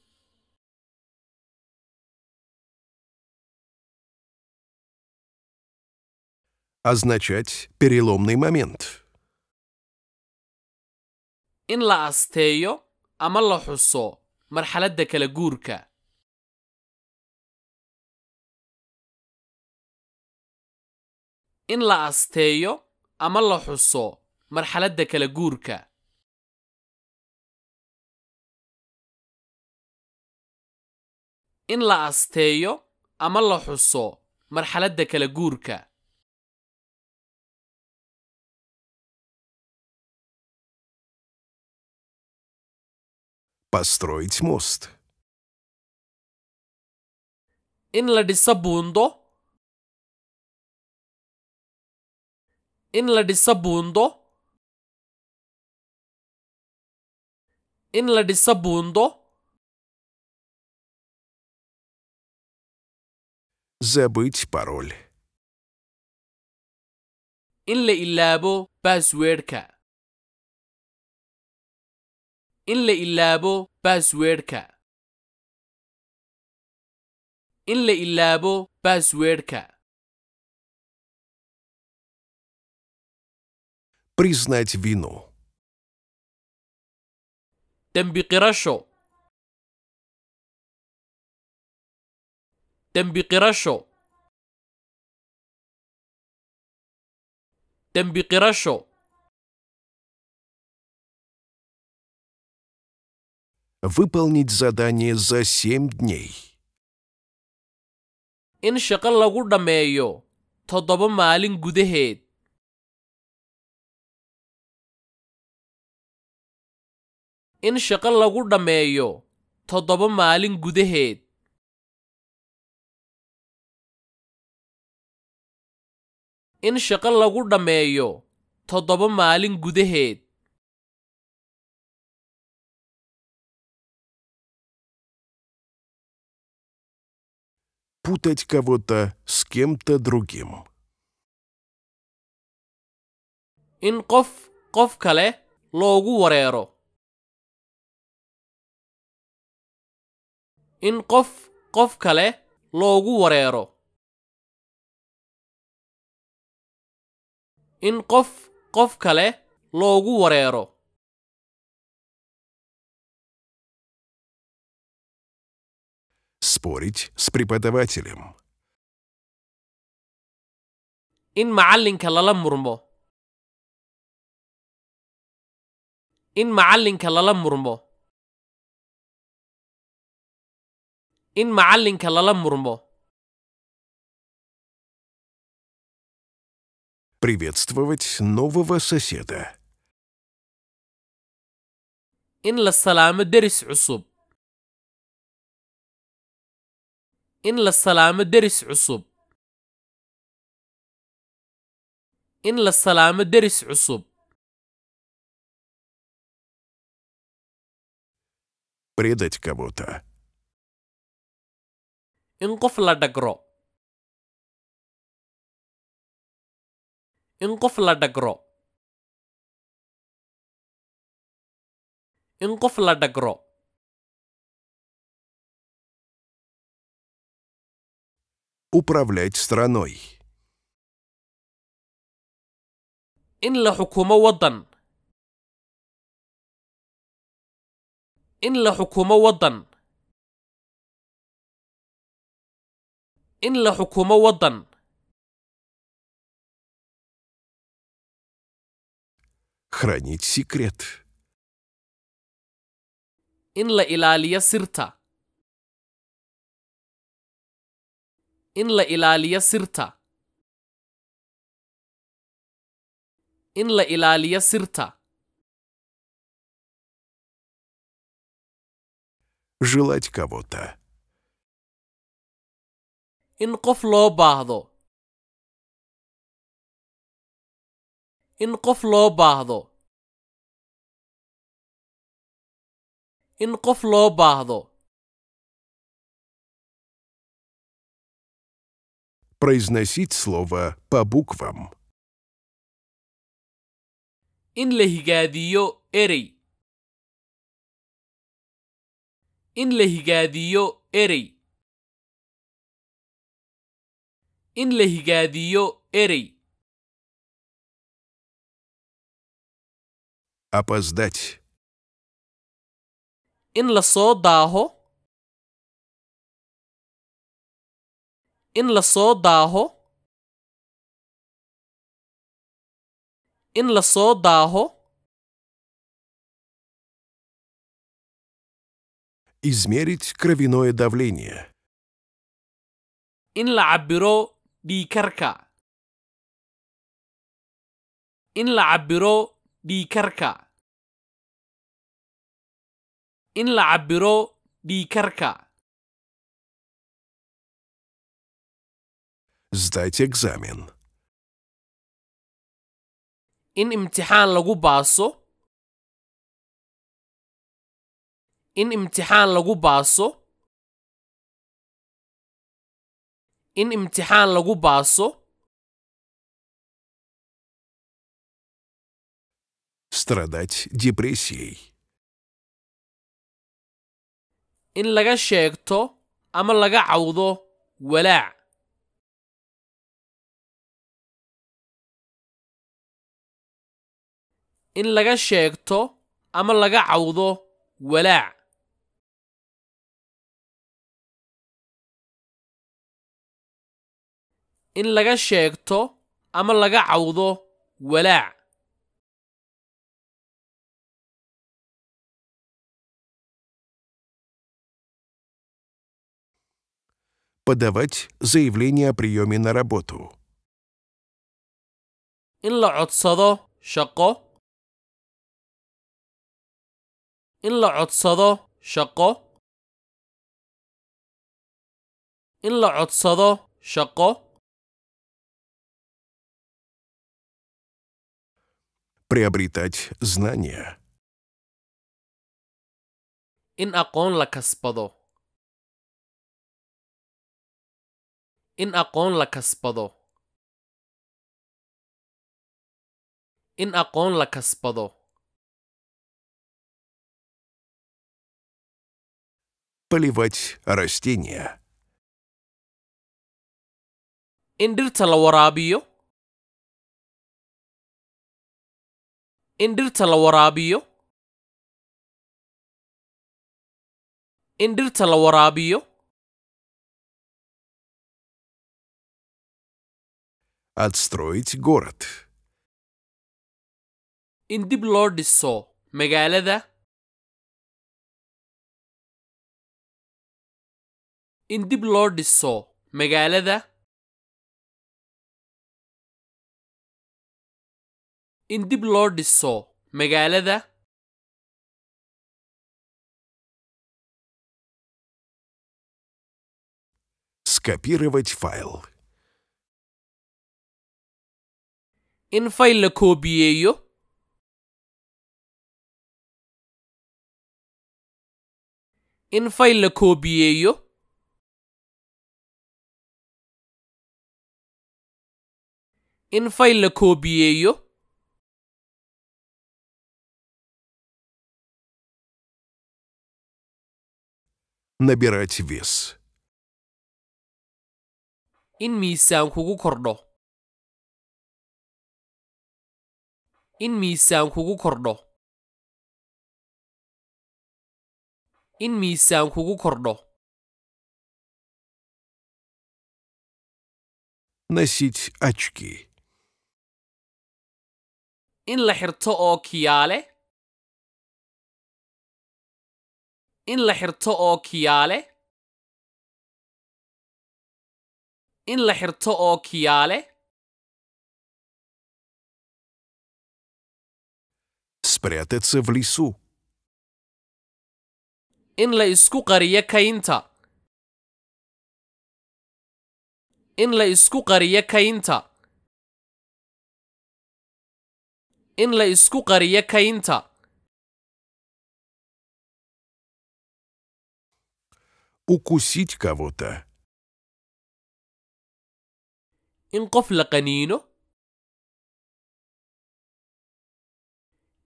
означать переломный момент in la asteeyo ama la xuso marxaladda kala guurka in la asteeyo ama la xuso marxaladda kala guurka in la asteeyo ama la xuso marxaladda kala guurka построить мост. In la dhiso buundo. In la dhiso buundo. In la dhiso buundo. Забыть пароль. In la ilaabo passwordka in la ilaabo baasweerhka in la ilaabo baasweerhka признать вину dembiqirasho dembiqirasho dembiqirasho Выполнить задание за 7 дней. In shaqo lagu dhammeeyo toddoba maalin gudaheed. In shaqo lagu dhammeeyo toddoba maalin gudaheed. In shaqo lagu dhammeeyo toddoba maalin gudaheed. путать кого-то с кем-то другим. In qof qof kale loogu wareero. In qof qof kale loogu wareero. In qof qof kale loogu wareero. Спорить с преподавателем. In macallinka lala murmo. In macallinka lala murmo. In macallinka lala murmo. Приветствовать нового соседа. In la salaamo deris cusub. in la salaamo deris cusub in la salaamo deris cusub предать кого in qof la dhagro in qof la dhagro in qof la dhagro управлять страной. in la xukumo waddan in la xukumo waddan in la xukumo waddan хранить секрет in la ilaaliyo sirta in la ilaaliyo sirta in la ilaaliyo sirta желать кого-то in qof loo baahdo in qof loo baahdo in qof loo baahdo произносить слово по буквам. In la higaadiyo erey. In la higaadiyo erey. In la higaadiyo erey. Опоздать. In la soo in la soo daaho in la soo daaho измерить кровяное давление in la cabiro dhiikarka in la cabiro dhiikarka in la cabiro dhiikarka sdать examen. In imtixaan lagu baaso. In imtixaan lagu baaso. In imtixaan lagu baaso. Страдать депрессией. In laga sheegto ama laga cawdo walaac. in laga sheegto ama laga cawdo walaac in laga sheegto ama laga cawdo walaac In la codsado shaqo in la codsado shaqo in la codsado shaqo приобретать знания in aqoon la kasbado in aqoon la kasbado in aqoon la kasbado поливать растения. in dhirta la waraabiyo in dhirta la waraabiyo in la waraabiyo отстроить город in dib loo dhiso in dib loo dhiso magaalada in dib loo dhiso magaalada скопировать файл in fayl la koobiyeeyo in fayl la koobiyeeyo in fayl la koobiyeeyo Набирать вес. In miisaan kugu kordho. In miisaan kugu kordho. In miisaan kugu kordho. Носить очки in la xirto oo kiyaale in la xirto oo kiyaale in la xirto oo kiyaale спрятаться в лесу. In la isku qariyo kaynta. In la isku qariyo kaynta. in la isku qariyo kaynta Укусить кого-то. إن قف لقنينه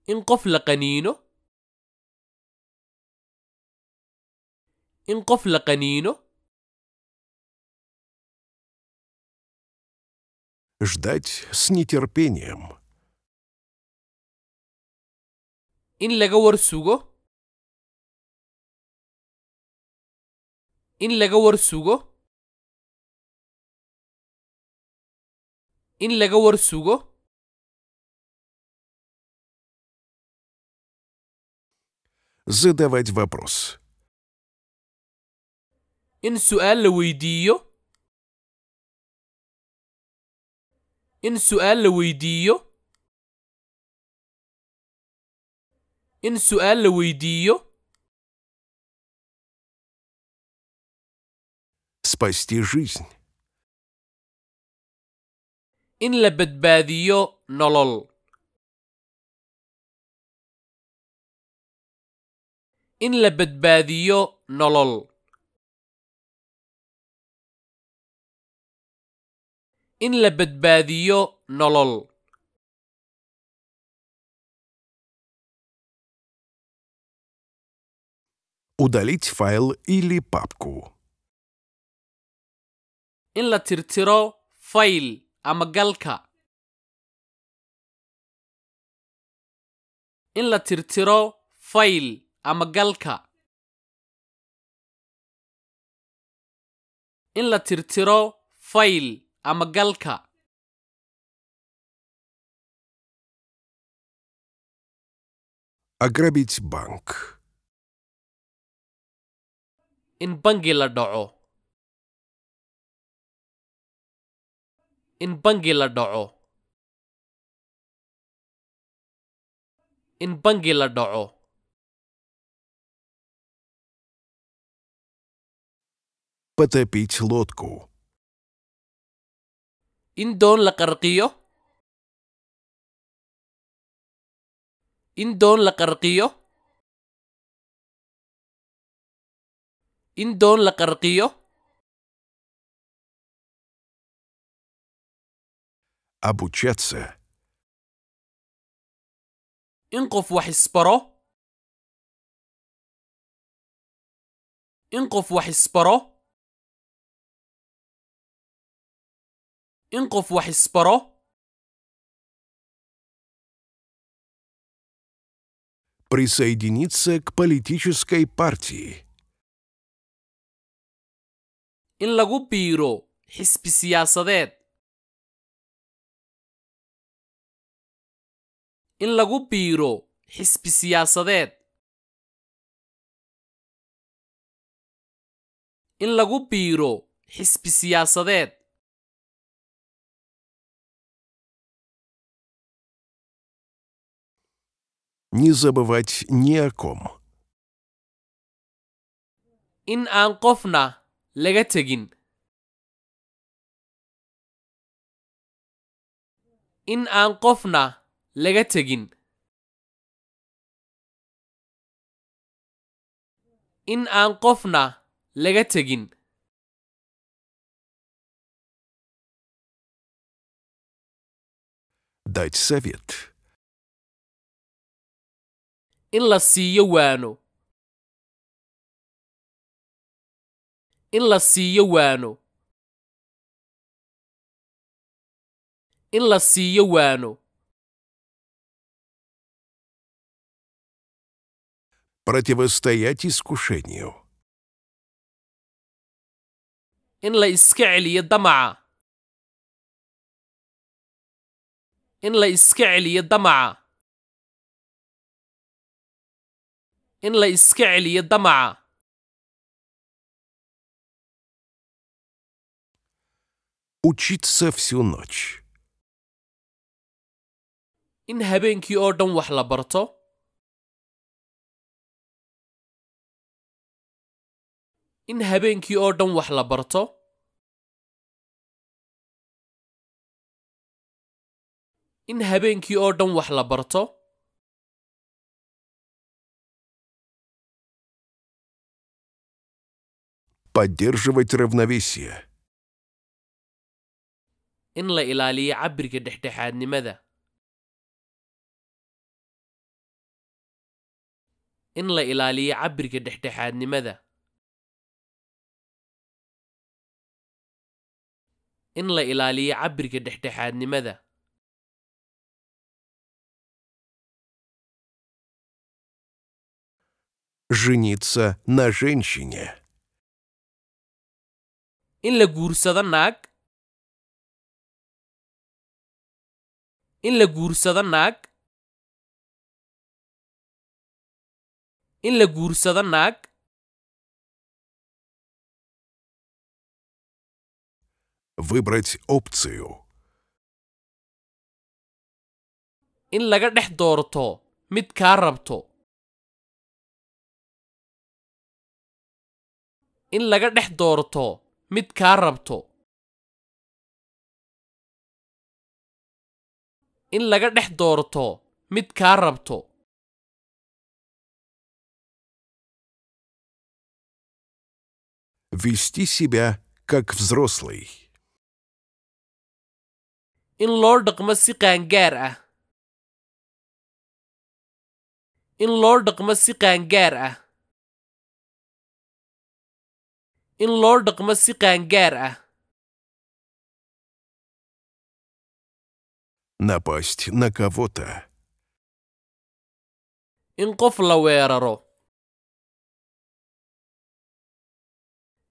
إن قف لقنينه إن قف لقنينه Ждать с нетерпением. in laga war sugo in laga war sugo in laga war sugo задавать вопрос. In su'aal la weydiiyo. In su'aal la weydiiyo. in su'aal la weydiiyo спасти жизнь. In la badbaadiyo nolol. In la badbaadiyo nolol. In la badbaadiyo nolol. Удалить файл или папку. In la tirtiro file ama galka. In la tirtiro file ama galka. In la tirtiro file ama galka. Ограбить банк in bangi la dhaco in bangi la dhaco in bangi la dhaco потопить лодку in doon la qarqiyo in doon la qarqiyo in doon la qarqiyo Обучаться. In qof wax isbaro. In qof wax isbaro. In qof wax isbaro. Присоединиться к политической партии. in lagu biiro xisbi siyaasadeed in lagu biiro xisbi siyaasadeed in lagu biiro xisbi siyaasadeed Не забывать ни о ком. In aan qofna laga tegin in aan qofna laga tegin in aan qofna laga tegin dajt совет in la siiyo waano in la siiyo waano in la siiyo waano противостоять искушению in la iska celiyo damaca in la iska celiyo damaca in la iska celiyo damaca Учиться всю ночь. In habeenkii oo dhan wax la barto. In habeenkii oo dhan wax la barto. In habeenkii oo dhan wax Поддерживать равновесие in la ilaaliyo cabirka dhexdhexaadnimada in la ilaaliyo cabirka dhexdhexaadnimada in la ilaaliyo cabirka dhexdhexaadnimada жениться на женщине in la guursado naag in la guursado naag in la guursado naag выбрать опцию in laga dhex doorto mid kaa rabto in laga dhex doorto mid kaa rabto in laga dhex doorto mid kaa rabto вести себя как взрослый. In loo dhaqmo si qaangaar ah. In loo dhaqmo si qaangaar ah. In loo dhaqmo si qaangaar ah. напасть на кого-то. In qof la weeraro.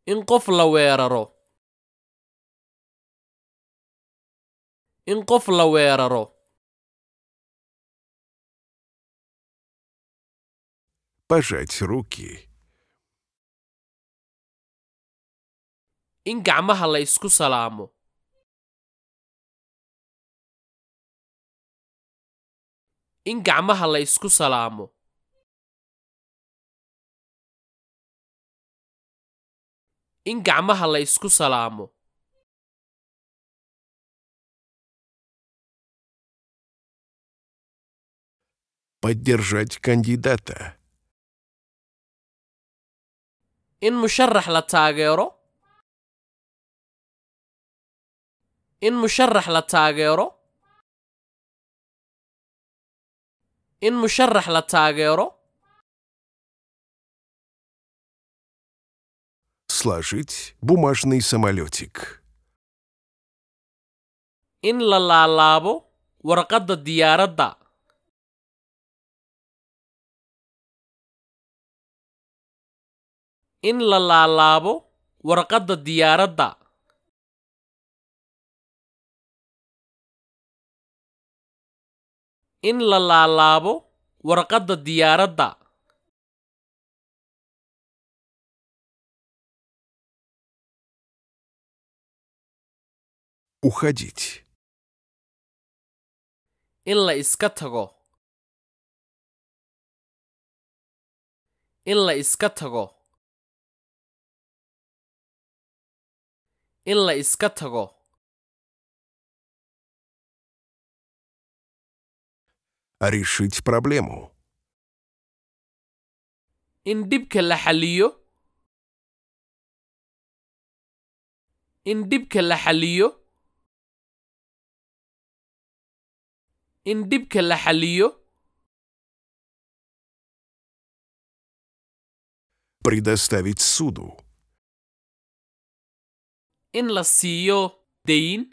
In qof la weeraro. In qof la weeraro. Пожать руки. In gacmaha la isku salaamo. in gacmaha la isku salaamo in gacmaha la isku salaamo поддержать кандидата in musharax la taageero in musharax la taageero in musharax la taageero сложить бумажный самолетик. In la laalaabo warqadda diyaaradda. In la laalaabo warqadda diyaaradda. in la laalaabo warqadda diyaaradda Уходить. In la iska tago. In la iska tago. In la iska tago. решить проблему. In dhibka la xalliyo In dhibka la xalliyo In dhibka la xalliyo Предоставить суду. In la siiyo deyn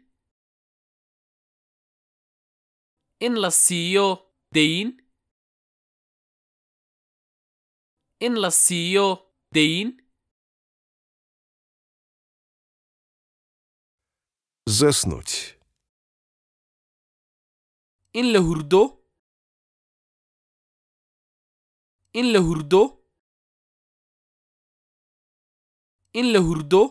In la siiyo deyn in la siiyo e deyn Заснуть. In la hurdo. In la hurdo. In la hurdo.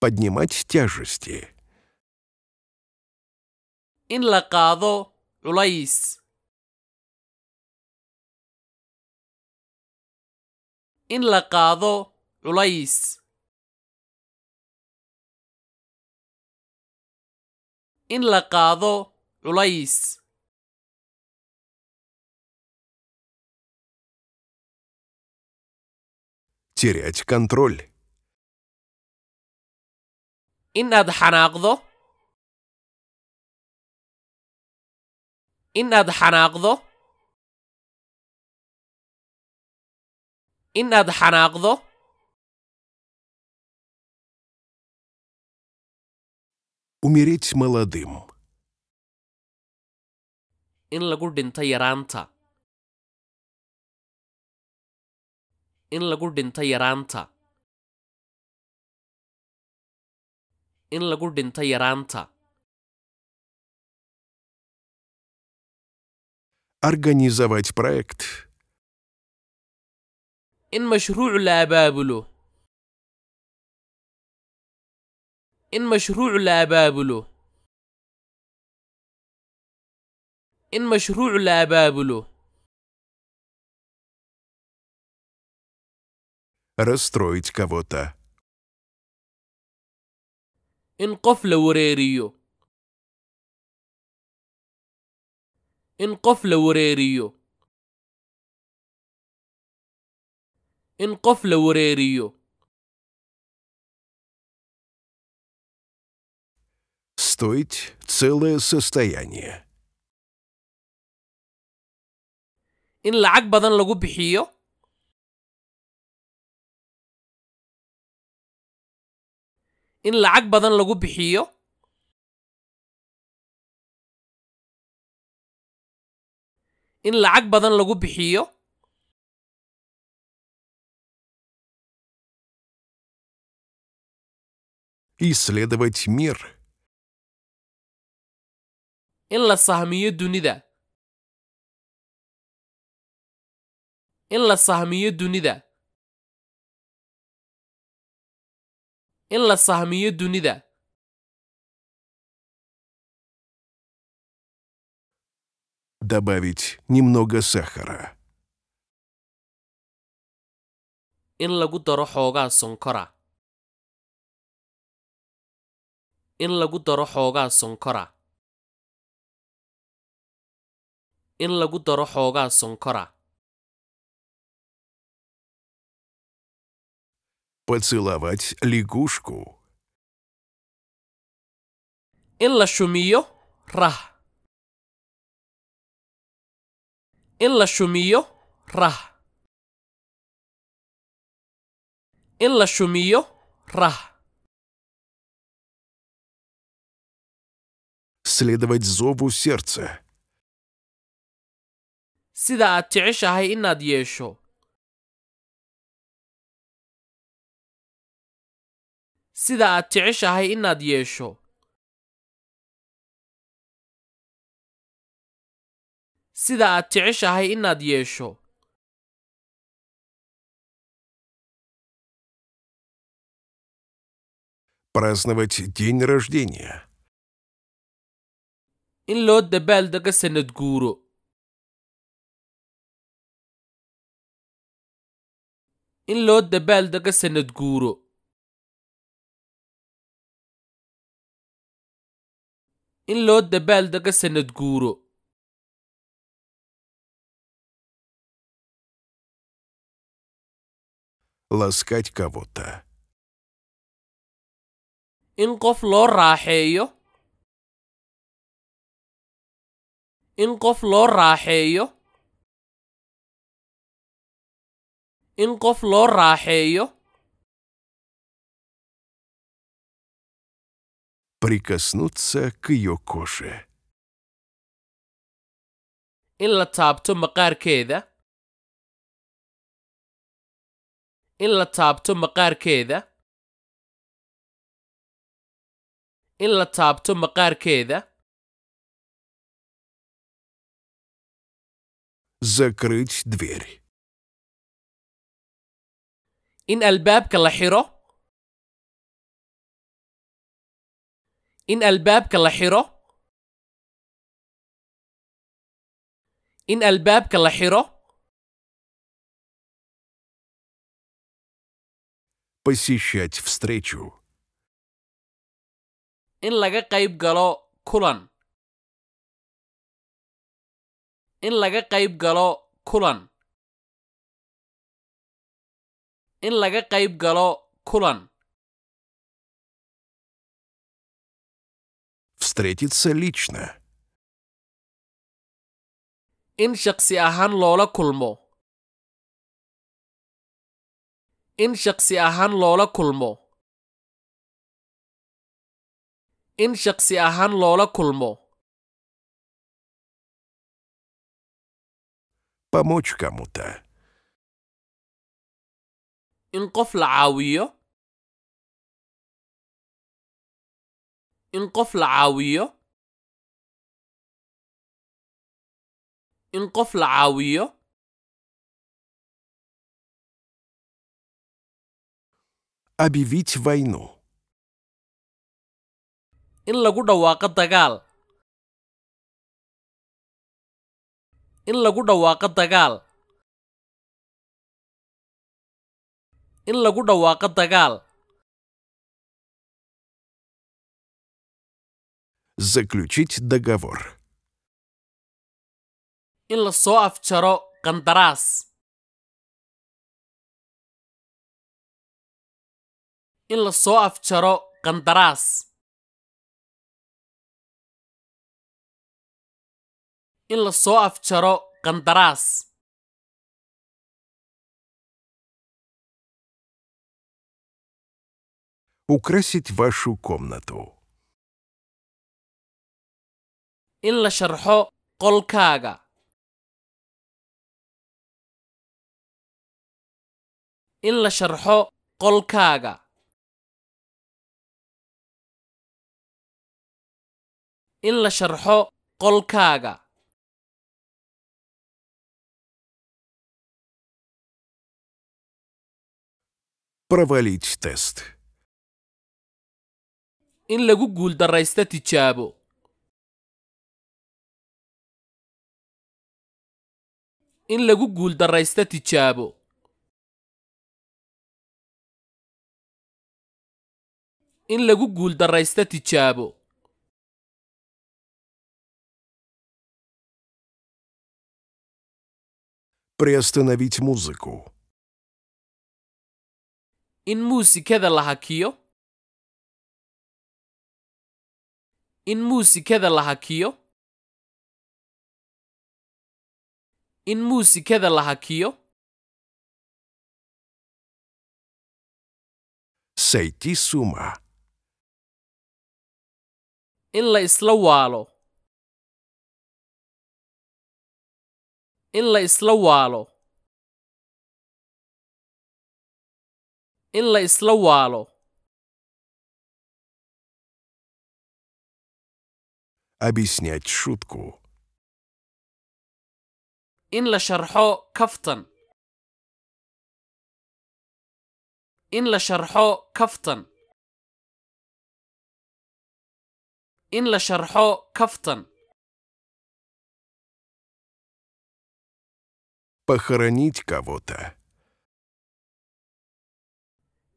Поднимать тяжести in la qaado culays in la qaado culays in la qaado culays терять контроль. In aad xanaaqdo inaad xanaaqdo inaad xanaaqdo Умереть молодым. In lagu dhinto yaraanta. In lagu dhinto yaraanta. In lagu dhinto yaraanta. организовать проект. إن مشروع لا بابلو. إن مشروع لا بابلو. إن مشروع لابابلو расстроить кого-то. إن قفل وريريو in qof la wareeriyo in qof la wareeriyo in lacag badan lagu bixiyo in lacag badan lagu bixiyo in lacag badan lagu bixiyo исследовать мир in la sahmiyo dunida in la sahmiyo dunida in la sahmiyo dunida Добавить немного сахара. In lagu daro xoogaa sonkora. In lagu daro xoogaa sonkora. In lagu daro xoogaa sonkora. Поцеловать лягушку. In la shumiyo rah. in la shumiyo rah in la shumiyo rah следовать зову сердца sida aad jeceshahay inaad yeesho sida aad jeceshahay inaad yeesho sida aad jeceshahay inaad yeesho праздновать день рождения. In loo dabaal daga sanad guuro. In loo dabaal daga sanad guuro. In loo dabaal sanad guuro. laskать кого-то. In qof loo raaxeeyo. In qof loo raaxeeyo. In qof loo raaxeeyo. Прикоснуться к ее коже. In la taabto maqaarkeeda. in la taabto maqaarkeeda in la taabto maqaarkeeda закрыть дверь in albaabka la xiro in albaabka la xiro in albaabka la xiro посещать встречу. In laga qayb galo kulan. In laga qayb galo kulan. In laga qayb galo kulan. Встретиться лично. In shaqsi ahaan loola kulmo. in shaqsi ahaan loola kulmo in shaqsi ahaan loola kulmo помочь кому in qof la caawiyo in qof la caawiyo in qof la caawiyo Объявить войну. In lagu dhawaaqo dagaal. In lagu dhawaaqo dagaal. In lagu dhawaaqo dagaal. Заключить договор. In la soo afjaro qandaraas. in la soo afjaro qandaraas in la soo afjaro qandaraas украсить вашу комнату. In la sharxo qolkaaga. In la sharxo qolkaaga. in la sharxo qolkaaga Провалить In lagu guuldarraysta tijaabo. In lagu guuldarraysta tijaabo. In lagu guuldarraysta tijaabo. приостановить музыку. In muusikada la hakiyo. In muusikada la hakiyo. In muusikada la hakiyo. Сойти с ума. In la isla waalo. in la isla waalo in la isla waalo объяснять шутку in la sharxo kaftan in la sharxo kaftan in la sharxo kaftan похоронить кого-то.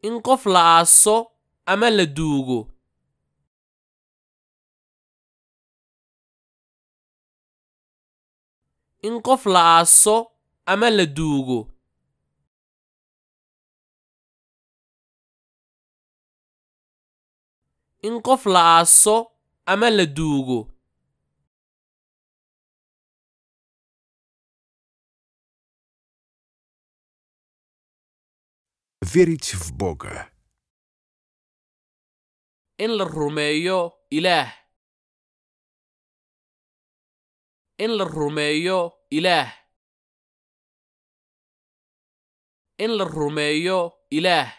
In qof la aaso ama la duugo. In qof la aaso ama la duugo. In qof la aaso ama la duugo. Верить в Бога. In la rumeeyo Ilaah. In la rumeeyo Ilaah. In la rumeeyo Ilaah.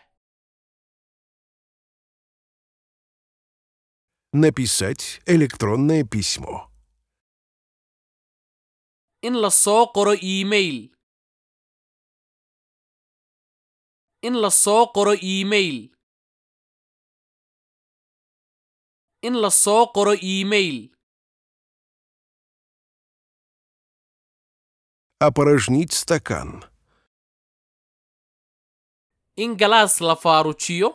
Написать электронное письмо. In la soo in la soo qoro iimayl in la soo qoro iimayl опорожнить стакан in galaas la faarujiyo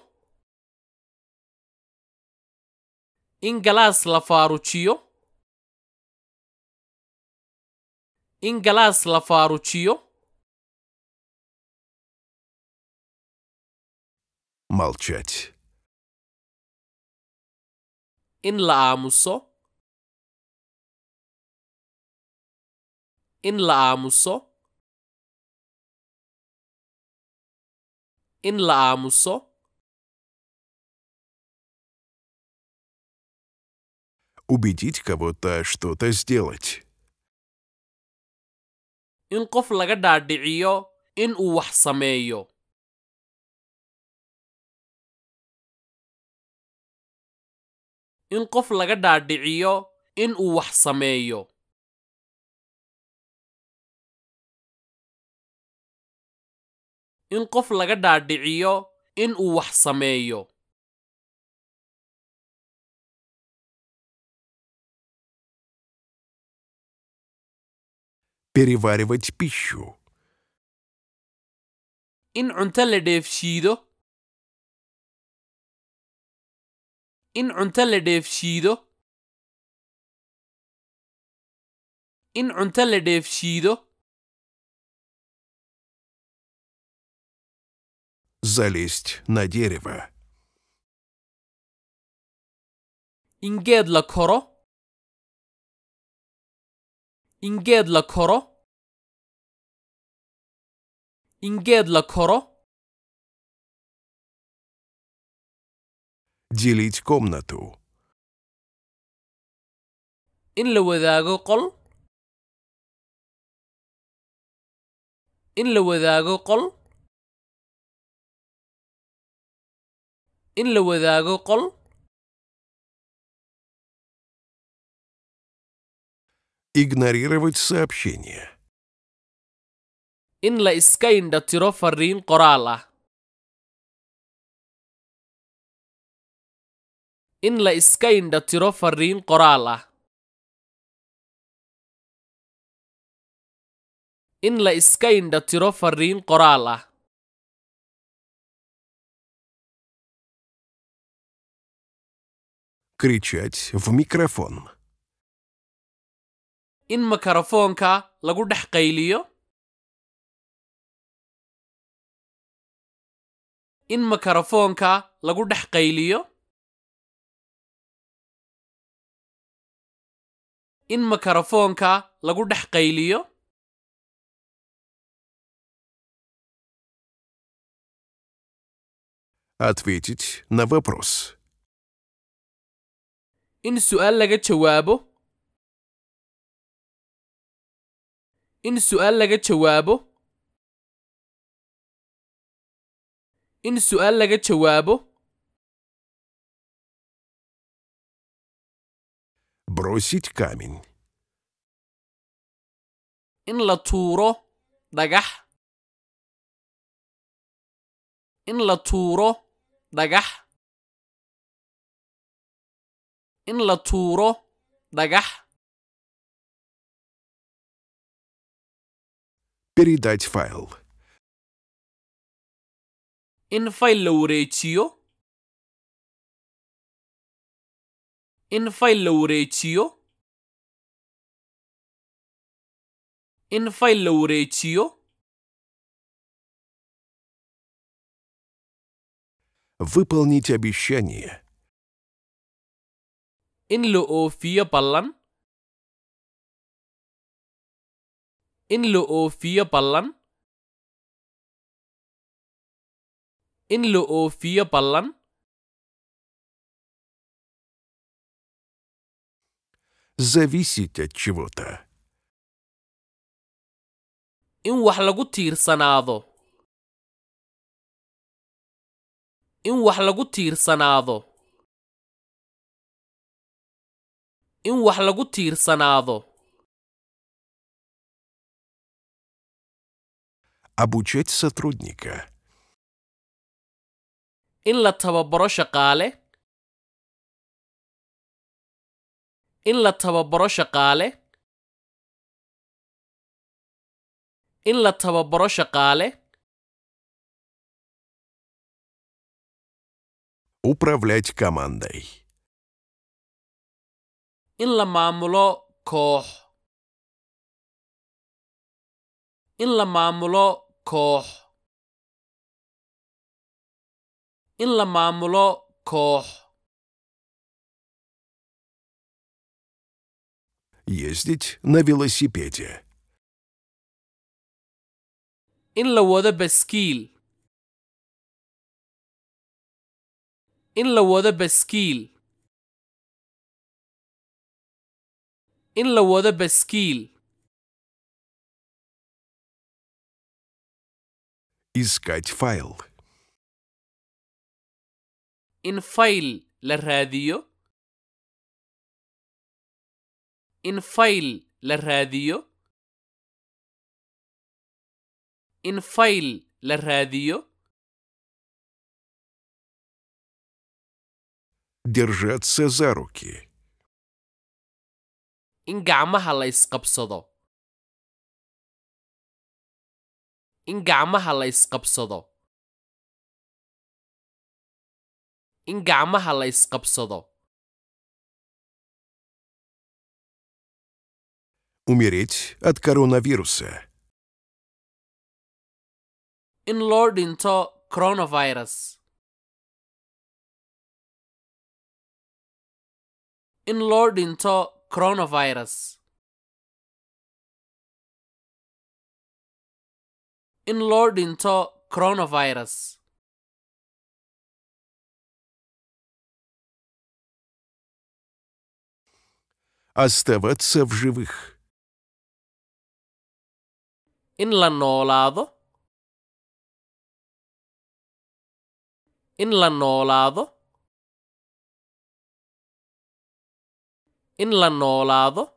in galaas la faarujiyo in galaas la faarujiyo молчать. In la aamuso. In la aamuso. In la aamuso. Убедить кого-то что-то сделать. In qof laga dhaadhiciyo in uu wax sameeyo. in qof laga dhaadhiciyo in uu wax sameeyo in qof laga dhaadhiciyo in uu wax sameeyo переваривать пищу in cunto la dheefshiido in cunto la dheefshiido in cunto la dheefshiido залезть на дерево in geed la koro in geed la koro in geed la koro Делить комнату. In la wadaago qol. In la wadaago qol. In la wadaago qol. Игнорировать сообщение. In la iska indhatiro fariin qoraal ah. in la iska indha tiro fariin qoraal ah in la iska indha tiro fariin qoraal ah кричать в микрофон. In makarafoonka lagu dhex qayliyo. In makarafoonka lagu dhex qayliyo. in makarafoonka lagu dhex qayliyo Ответить на In su'aal laga jawaabo. In su'aal laga jawaabo. In su'aal laga jawaabo. Бросить камень. In la tuuro dhagax. In la tuuro dhagax. In la tuuro dhagax. Передать файл. In файл la wareejiyo. in in Infiloratio Infiloratio Выполнить обещание. Inloo fia pallan Inloo fia pallan Inloo fia pallan зависеть от чего-то. in wax lagu tiirsanaado in wax lagu tiirsanaado in wax lagu tiirsanaado обучать сотрудника in la tababaro shaqaale in la tababaro shaqaale in la tababaro shaqaale Управлять командой. In la maamulo koox. In la maamulo koox. In la maamulo koox. ездить на велосипеде. In la wada baskiil. In la wada baskiil. In la wada baskiil. Искать файл. In файл la raadiyo. in fayl la raadiyo in fayl la raadiyo держаться за руки in gacmaha la isqabsado in gacmaha la isqabsado in gacmaha la isqabsado умереть от коронавируса. In loo dhinto coronavirus. In loo dhinto coronavirus. In loo dhinto coronavirus. Оставаться в живых in la noolaado in la noolaado in la noolaado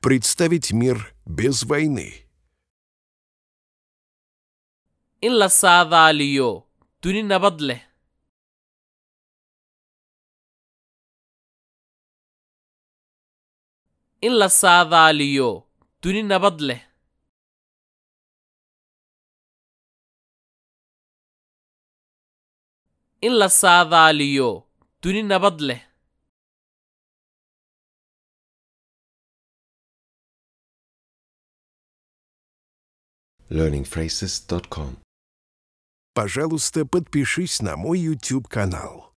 представить мир без войны. In la saadaaliyo duni nabad leh in la saadaaliyo duni nabad leh in la saadaaliyo duni nabad leh learningphrases.com Пожалуйста, подпишись на мой YouTube-канал.